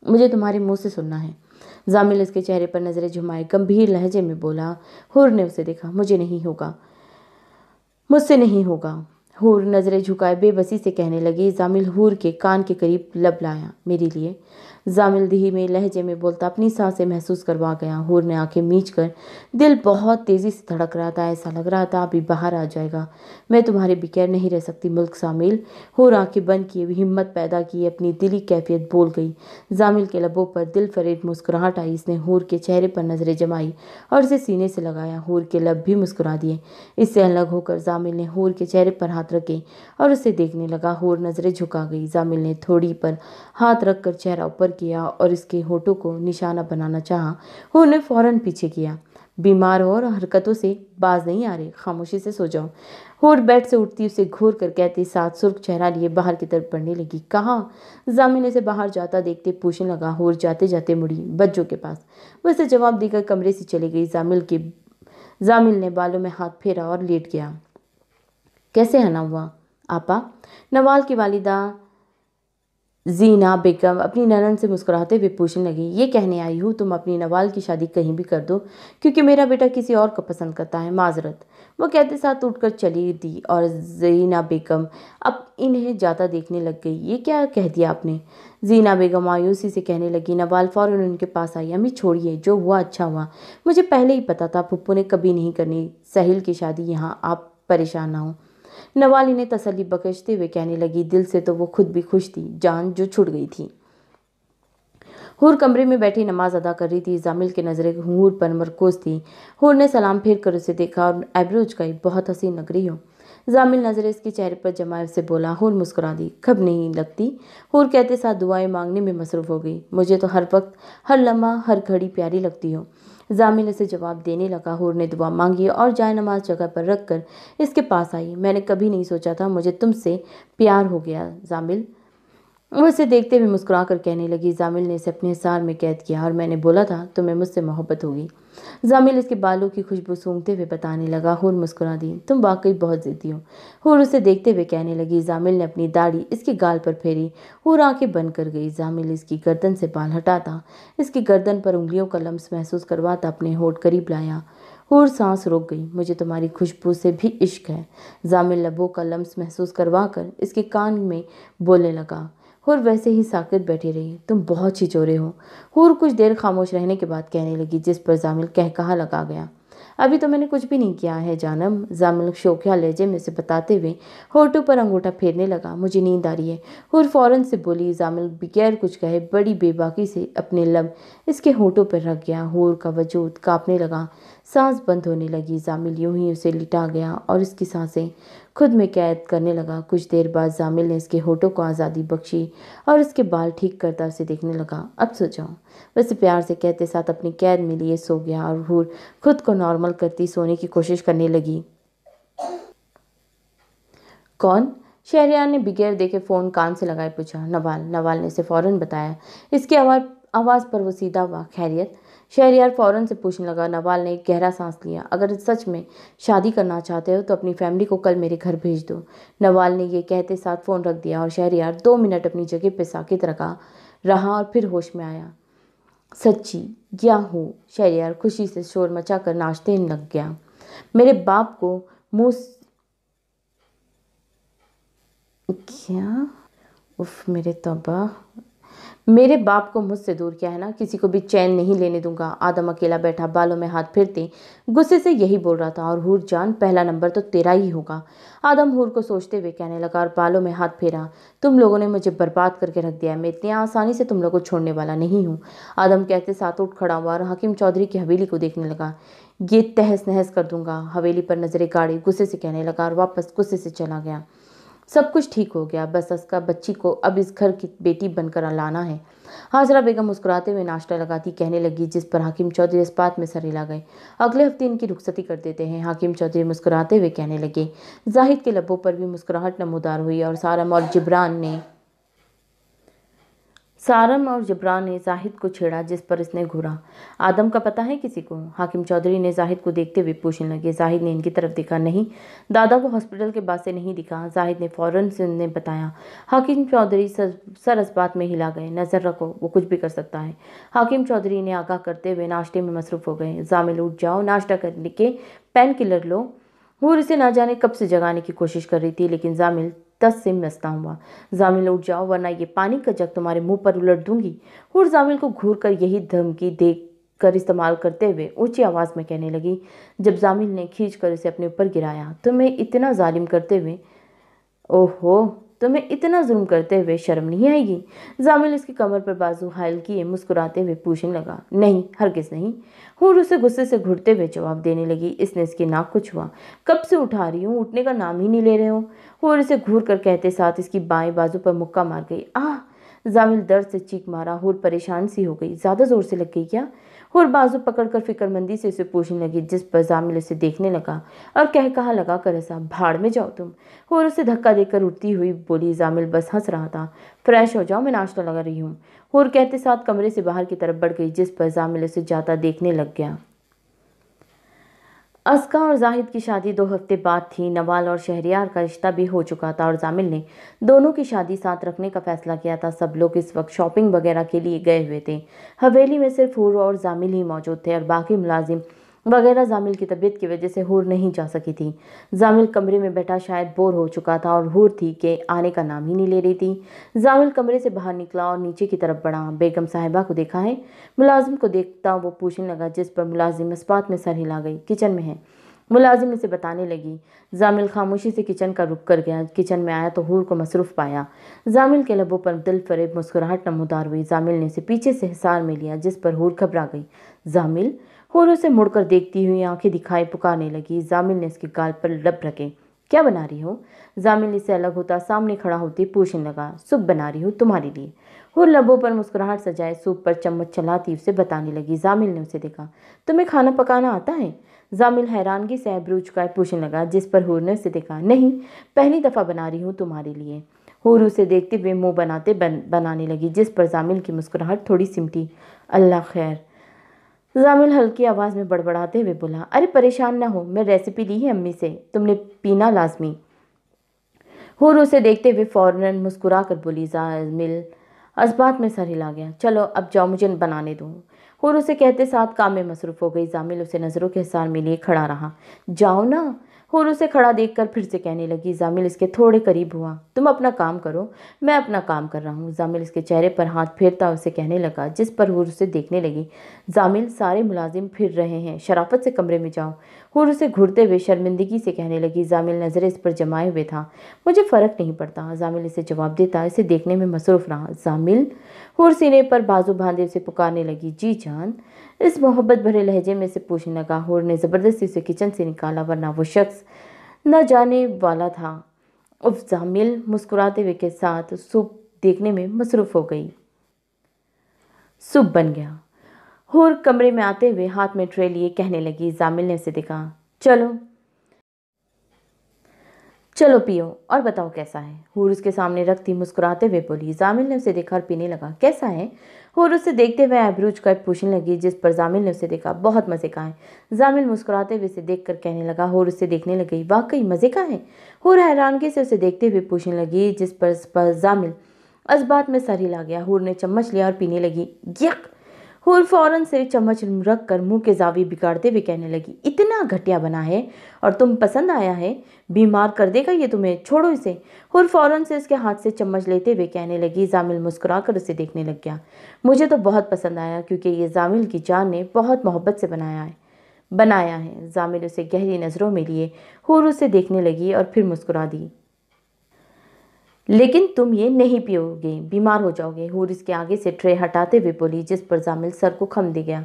मुझे तुम्हारे मुंह से सुनना है जामिल उसके चेहरे पर नज़रें झुमाए गंभीर लहजे में बोला हूर ने उसे देखा मुझे नहीं होगा मुझसे नहीं होगा हूर नज़रें झुकाए बेबसी से कहने लगी जामिल हूर के कान के करीब लब लाया मेरे लिए जामिल में लहजे में बोलता अपनी सांसें महसूस करवा गया हूर ने आंखें मींच कर दिल बहुत तेज़ी से धड़क रहा था ऐसा लग रहा था अभी बाहर आ जाएगा मैं तुम्हारे बिकैर नहीं रह सकती मुल्क शामिल हूर आंखें बंद किए हुई हिम्मत पैदा की अपनी दिली कैफियत बोल गई जामिल के लबों पर दिल फरेब मुस्कुराहट आई इसने हूर के चेहरे पर नजरें जमाई और उसे सीने से लगाया हूर के लब भी मुस्कुरा दिए इससे अलग होकर जामिल ने हूर के चेहरे पर हाथ रखे और उसे देखने लगा हूर नजरें झुका गई जामिल ने थोड़ी पर हाथ रखकर चेहरा ऊपर किया और इसके होठों को निशाना बनाना चाहा वो उन्हें फ़ौरन पीछे किया बीमार हो और हरकतों से बाज नहीं आ रहे खामोशी से सो जाओ होर बेड से उठती उसे घूर कर कहती साथ सुर्ख चेहरा लिए बाहर की तरफ बढ़ने लगी कहाँ जामिने से बाहर जाता देखते पूछने लगा होर जाते जाते मुड़ी बच्चों के पास वैसे जवाब देकर कमरे से चली गई जामिल के जामिल ने बालों में हाथ फेरा और लेट गया कैसे हना हुआ आपा नवाल की वालिदा जीना बेगम अपनी ननन से मुस्कुराते हुए पूछने लगी ये कहने आई हूँ तुम अपनी नवाल की शादी कहीं भी कर दो क्योंकि मेरा बेटा किसी और को पसंद करता है माजरत वो कहते साथ उठकर चली दी और जीना बेगम अब इन्हें जाता देखने लग गई ये क्या कह दिया आपने जीना बेगम मायूसी से कहने लगी नवाल फ़ौर उनके पास आई अम्मी छोड़िए जो हुआ अच्छा हुआ मुझे पहले ही पता था पप्पू ने कभी नहीं करनी सहेल की शादी यहाँ आप परेशान ना हों नवाली ने तसली बख्शते हुए कहने लगी दिल से तो वो खुद भी खुश थी जान जो छुट गई थी हूर कमरे में बैठी नमाज अदा कर रही थी जामिल के नजरे हूर पर मरकोज थी हूर ने सलाम फिर कर उसे देखा और एब्रोज का बहुत हसीन नगरी हो जामिल नजरे इसके चेहरे पर जमाए उसे बोला हूर मुस्कुरा दी खब नहीं लगती हूर कहते साथ दुआएं मांगने में मसरूफ़ हो गई मुझे तो हर वक्त हर लम्हा हर घड़ी प्यारी लगती हो जामिल से जवाब देने लगा हूर ने दुआ मांगी और जाय नमाज जगह पर रख कर इसके पास आई मैंने कभी नहीं सोचा था मुझे तुमसे प्यार हो गया जामिल वो इसे देखते हुए मुस्कुरा कर कहने लगी जामिल ने इसे अपने हिसार में कैद किया और मैंने बोला था तुम्हें मुझसे मोहब्बत होगी जामिल इसके बालों की खुशबू सूंघते हुए बताने लगा हुर मुस्कुरा दी तुम वाकई बहुत ज़िद्दी हो हुर उसे देखते हुए कहने लगी जामिल ने अपनी दाढ़ी इसके गाल पर फेरी हुर आंखें बंद कर गई जामिल इसकी गर्दन से बाल हटाता इसकी गर्दन पर उंगलियों का लम्स महसूस करवाता अपने होठ करीब लाया और सांस रोक गई मुझे तुम्हारी खुशबू से भी इश्क है जामिल लबों का लम्स महसूस करवा कर इसके कान में बोलने लगा हुर वैसे ही साकित बैठी रही तुम बहुत छिचोरे हो हुर कुछ देर खामोश रहने के बाद कहने लगी जिस पर जामिल कह कहा लगा गया अभी तो मैंने कुछ भी नहीं किया है जानम जामिल शोखिया लहजे में से बताते हुए होटू पर अंगूठा फेरने लगा मुझे नींद आ रही है हुर फौरन से बोली जामिल बगैर कुछ कहे बड़ी बेबाकी से अपने लब इसके होटों पर रख गया हुर का वजूद कांपने लगा सांस बंद होने लगी जामिल यूं ही उसे लिटा गया और इसकी सांसें खुद में कैद करने लगा कुछ देर बाद जामिल ने उसके होठों को आज़ादी बख्शी और उसके बाल ठीक करता उसे देखने लगा अब सो जाओ वैसे प्यार से कहते साथ अपनी कैद में लिए सो गया और हूर खुद को नॉर्मल करती सोने की कोशिश करने लगी कौन शहरियार ने बगैर देखे फ़ोन कान से लगाए पूछा नवाल नवाल ने इसे फ़ौरन बताया इसकी आवाज़ आवाज़ पर वो सीधा हुआ खैरियत शहरियार फ़ौरन से पूछने लगा नवाल ने एक गहरा सांस लिया अगर सच में शादी करना चाहते हो तो अपनी फैमिली को कल मेरे घर भेज दो नवाल ने यह कहते साथ फ़ोन रख दिया और शहरियार दो मिनट अपनी जगह पर साकित रखा रहा और फिर होश में आया सच्ची या हो शहरयार खुशी से शोर मचा कर नाचते लग गया मेरे बाप को मुँह क्या उफ मेरे तबाह मेरे बाप को मुझसे दूर किया है ना किसी को भी चैन नहीं लेने दूंगा आदम अकेला बैठा बालों में हाथ फिरते गुस्से से यही बोल रहा था और हूर जान पहला नंबर तो तेरा ही होगा आदम हूर को सोचते हुए कहने लगा और बालों में हाथ फेरा तुम लोगों ने मुझे बर्बाद करके रख दिया है मैं इतनी आसानी से तुम लोग को छोड़ने वाला नहीं हूँ आदम कहते साथ उठ खड़ा हुआ और हकीम चौधरी की हवेली को देखने लगा ये तहस नहस कर दूंगा हवेली पर नज़रें गाड़ी गुस्से से कहने लगा और वापस गुस्से से चला गया सब कुछ ठीक हो गया बस उसका बच्ची को अब इस घर की बेटी बनकर लाना है हाजरा बेगम मुस्कुराते हुए नाश्ता लगाती कहने लगी जिस पर हाकिम चौधरी इस्पात में में सरेला गए अगले हफ्ते इनकी रुखसती कर देते हैं हाकिम चौधरी मुस्कुराते हुए कहने लगे जाहिद के लबों पर भी मुस्कुराहट नमोदार हुई और सारा और जिब्रान ने सारम और जबरान ने जाहिद को छेड़ा जिस पर इसने घूरा आदम का पता है किसी को हाकिम चौधरी ने जाहिद को देखते हुए पूछने लगे जाहिद ने इनकी तरफ देखा नहीं दादा को हॉस्पिटल के बाद से नहीं दिखा जाहिद ने फ़ौरन से उन्हें बताया हाकिम चौधरी सर सरसबात में हिला गए नज़र रखो वो कुछ भी कर सकता है हाकिम चौधरी ने आगाह करते हुए नाश्ते में मसरूफ़ हो गए जामिल उठ जाओ नाश्ता करने के पेन किलर लो हूर इसे ना जाने कब से जगाने की कोशिश कर रही थी लेकिन जामिल दस से मसता हुआ जामिल उठ जाओ वरना ये पानी का जग तुम्हारे मुंह पर उलट दूंगी और जामिल को घूर कर यही धमकी देख कर इस्तेमाल करते हुए ऊंची आवाज़ में कहने लगी जब जामिल ने खींच कर उसे अपने ऊपर गिराया तो मैं इतना जालिम करते हुए ओहो तुम्हें इतना जुर्म करते हुए शर्म नहीं आएगी जामिल इसकी कमर पर बाजू हायल किए मुस्कुराते हुए पूछने लगा नहीं हरगिज़ नहीं हूर उसे गुस्से से घुटते हुए जवाब देने लगी इसने इसकी नाक को छुआ कब से उठा रही हूँ उठने का नाम ही नहीं ले रहे हो हूर उसे घूर कर कहते साथ इसकी बाएँ बाजू पर मुक्का मार गई आह जामिल दर्द से चीख मारा हूर परेशान सी हो गई ज़्यादा ज़ोर से लग गई क्या और बाजू पकड़कर फिक्रमंदी से उसे पूछने लगी जिस पर जामिल उसे देखने लगा और कह कहा लगा कर ऐसा भाड़ में जाओ तुम और उसे धक्का देकर उठती हुई बोली जामिल बस हंस रहा था फ्रेश हो जाओ मैं नाश्ता लगा रही हूँ और कहते साथ कमरे से बाहर की तरफ बढ़ गई जिस पर जामिल उसे जाता देखने लग गया असका और जाहिद की शादी दो हफ्ते बाद थी नवाल और शहरियार का रिश्ता भी हो चुका था और जामिल ने दोनों की शादी साथ रखने का फैसला किया था सब लोग इस वक्त शॉपिंग वगैरह के लिए गए हुए थे हवेली में सिर्फ हुर और जामिल ही मौजूद थे और बाकी मुलाजिम वगैरह जामिल की तबीयत की वजह से हूर नहीं जा सकी थी जामिल कमरे में बैठा शायद बोर हो चुका था और हूर थी कि आने का नाम ही नहीं ले रही थी जामिल कमरे से बाहर निकला और नीचे की तरफ बढ़ा बेगम साहिबा को देखा है मुलाजिम को देखता वो पूछने लगा जिस पर मुलाजिम इस्पात में सर हिला गई किचन में है मुलाजिम इसे बताने लगी जामिल खामोशी से किचन का रुक कर गया किचन में आया तो हूर को मसरूफ़ पाया जामिल के लबों पर दिल फरेब मुस्कुराहट नमदार हुई जामिल ने उसे पीछे से हिसार में लिया जिस पर हूर घबरा गई जामिल और उसे मुड़कर देखती हुई आंखें दिखाई पुकारने लगी जामिल ने उसके गाल पर लब रखे क्या बना रही हो जामिल इसे अलग होता सामने खड़ा होते पूछने लगा सूप बना रही हूँ तुम्हारे लिए हुर लबों पर मुस्कुराहट सजाए सूप पर चम्मच चलाती उसे बताने लगी जामिल ने उसे देखा तुम्हें खाना पकाना आता है जामिल हैरानगी से आईब्रू चुकाए पूछने लगा जिस पर हुर ने उसे देखा नहीं पहली दफ़ा बना रही हूँ तुम्हारे लिए हुर उसे देखते हुए मुंह बनाते बन, बनाने लगी जिस पर जामिल की मुस्कुराहट थोड़ी सिमटी अल्लाह खैर जामिल हल्की आवाज़ में बड़बड़ाते हुए बोला अरे परेशान ना हो मैं रेसिपी ली है अम्मी से तुमने पीना लाजमी हूर उसे देखते हुए फ़ौरन मुस्कुरा कर बोली जामिल असबात में सर हिला गया चलो अब जाओ मुझे बनाने दो हुर उसे कहते साथ काम में मसरूफ़ हो गई जामिल उसे नज़रों के हिसार में लिए खड़ा रहा जाओ ना हुर उसे खड़ा देखकर फिर से कहने लगी जामिल इसके थोड़े करीब हुआ तुम अपना काम करो मैं अपना काम कर रहा हूँ जामिल इसके चेहरे पर हाथ फेरता उसे कहने लगा जिस पर हुर उसे देखने लगी जामिल सारे मुलाजिम फिर रहे हैं शराफत से कमरे में जाओ हुर उसे घुरते हुए शर्मिंदगी से कहने लगी जामिल नज़रें इस पर जमाए हुए था मुझे फ़र्क नहीं पड़ता जामिल इसे जवाब देता इसे देखने में मसरूफ़ रहा जामिल हुर सीने पर बाजू बांधे उसे पुकारने लगी जी जान इस मोहब्बत भरे लहजे में से लगा नगाहूर ने ज़बरदस्ती उसे किचन से निकाला वरना वो शख्स न जाने वाला था उफ जामिल मुस्कुराते हुए के साथ सूप देखने में मसरूफ़ हो गई सूप बन गया हूर कमरे में आते हुए हाथ में ट्रे लिए कहने लगी जामिल ने उसे देखा चलो चलो पियो और बताओ कैसा है हूर उसके सामने रखती मुस्कुराते हुए बोली जामिल ने उसे देखा और पीने लगा कैसा है और उसे देखते हुए अबरूज का पूछने लगी जिस पर जामिल ने उसे देखा बहुत मज़े का है जामिल मुस्कुराते हुए उसे देख कर कहने लगा और उसे देखने लगी वाकई मज़े का है और हैरानगी से उसे देखते हुए पूछने लगी जिस पर जामिल इस बात में सर हिला गया हूर ने चम्मच लिया और पीने लगी यक हुर फौरन से चम्मच रख कर मुंह के जावी बिगाड़ते हुए कहने लगी इतना घटिया बना है और तुम पसंद आया है बीमार कर देगा ये तुम्हें छोड़ो इसे हुर फौरन से उसके हाथ से चम्मच लेते हुए कहने लगी जामिल मुस्कुरा कर उसे देखने लग गया मुझे तो बहुत पसंद आया क्योंकि ये जामिल की जान ने बहुत मोहब्बत से बनाया है बनाया है जामिल उसे गहरी नज़रों में लिए हुर उसे देखने लगी और फिर मुस्कुरा दी लेकिन तुम ये नहीं पियोगे बीमार हो जाओगे हूर इसके आगे से ट्रे हटाते हुए बोली जिस पर जामिल सर को खम दे गया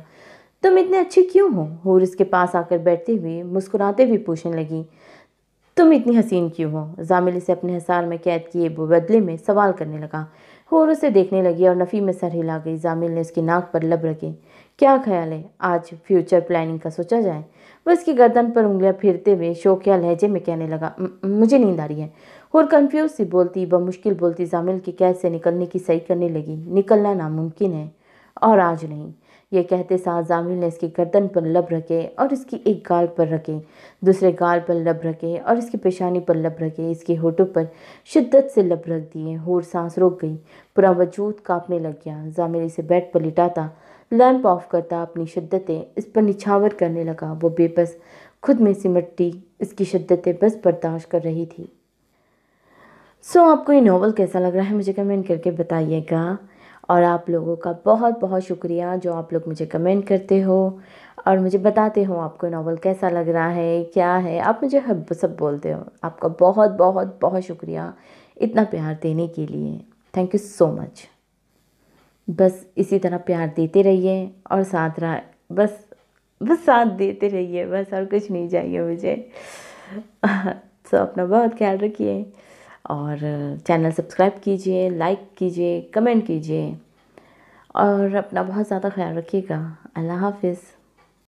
तुम इतने अच्छे क्यों हो हूर इसके पास आकर बैठते हुए मुस्कुराते हुए पूछने लगी तुम इतनी हसीन क्यों हो जामिल इसे अपने हिसार में कैद किए बदले में सवाल करने लगा हूर उसे देखने लगी और नफ़ी में सर हिला गई जामिल ने उसकी नाक पर लब रखे क्या ख्याल है आज फ्यूचर प्लानिंग का सोचा जाए वह इसकी गर्दन पर उंगलियां फिरते हुए शोकिया लहजे में कहने लगा मुझे नींद आ रही है और कंफ्यूज सी बोलती व मुश्किल बोलती जामिल की कैद से निकलने की सही करने लगी निकलना नामुमकिन है और आज नहीं ये कहते साथ जामिल ने इसके गर्दन पर लब रखे और इसकी एक गाल पर रखे दूसरे गाल पर लब रखे और इसकी पेशानी पर लब रखे इसके होठों पर शिद्दत से लब रख दिए और सांस रोक गई पूरा वजूद कांपने लग गया जामिल इसे बेड पर लिटाता लैंप ऑफ करता अपनी शिद्दतें इस पर निछावर करने लगा वो बेबस खुद में सिमटती इसकी शिद्दतें बस बर्दाश्त कर रही थी सो so, आपको ये नावल कैसा लग रहा है मुझे कमेंट करके बताइएगा और आप लोगों का बहुत बहुत शुक्रिया जो आप लोग मुझे कमेंट करते हो और मुझे बताते हो आपको नावल कैसा लग रहा है क्या है आप मुझे हर सब बोलते हो आपका बहुत बहुत बहुत शुक्रिया इतना प्यार देने के लिए थैंक यू सो मच बस इसी तरह प्यार देते रहिए और साथ रहा बस बस साथ देते रहिए बस और कुछ नहीं चाहिए मुझे सो अपना बहुत ख्याल रखिए और चैनल सब्सक्राइब कीजिए लाइक कीजिए कमेंट कीजिए और अपना बहुत ज़्यादा ख्याल रखिएगा अल्लाह हाफिज़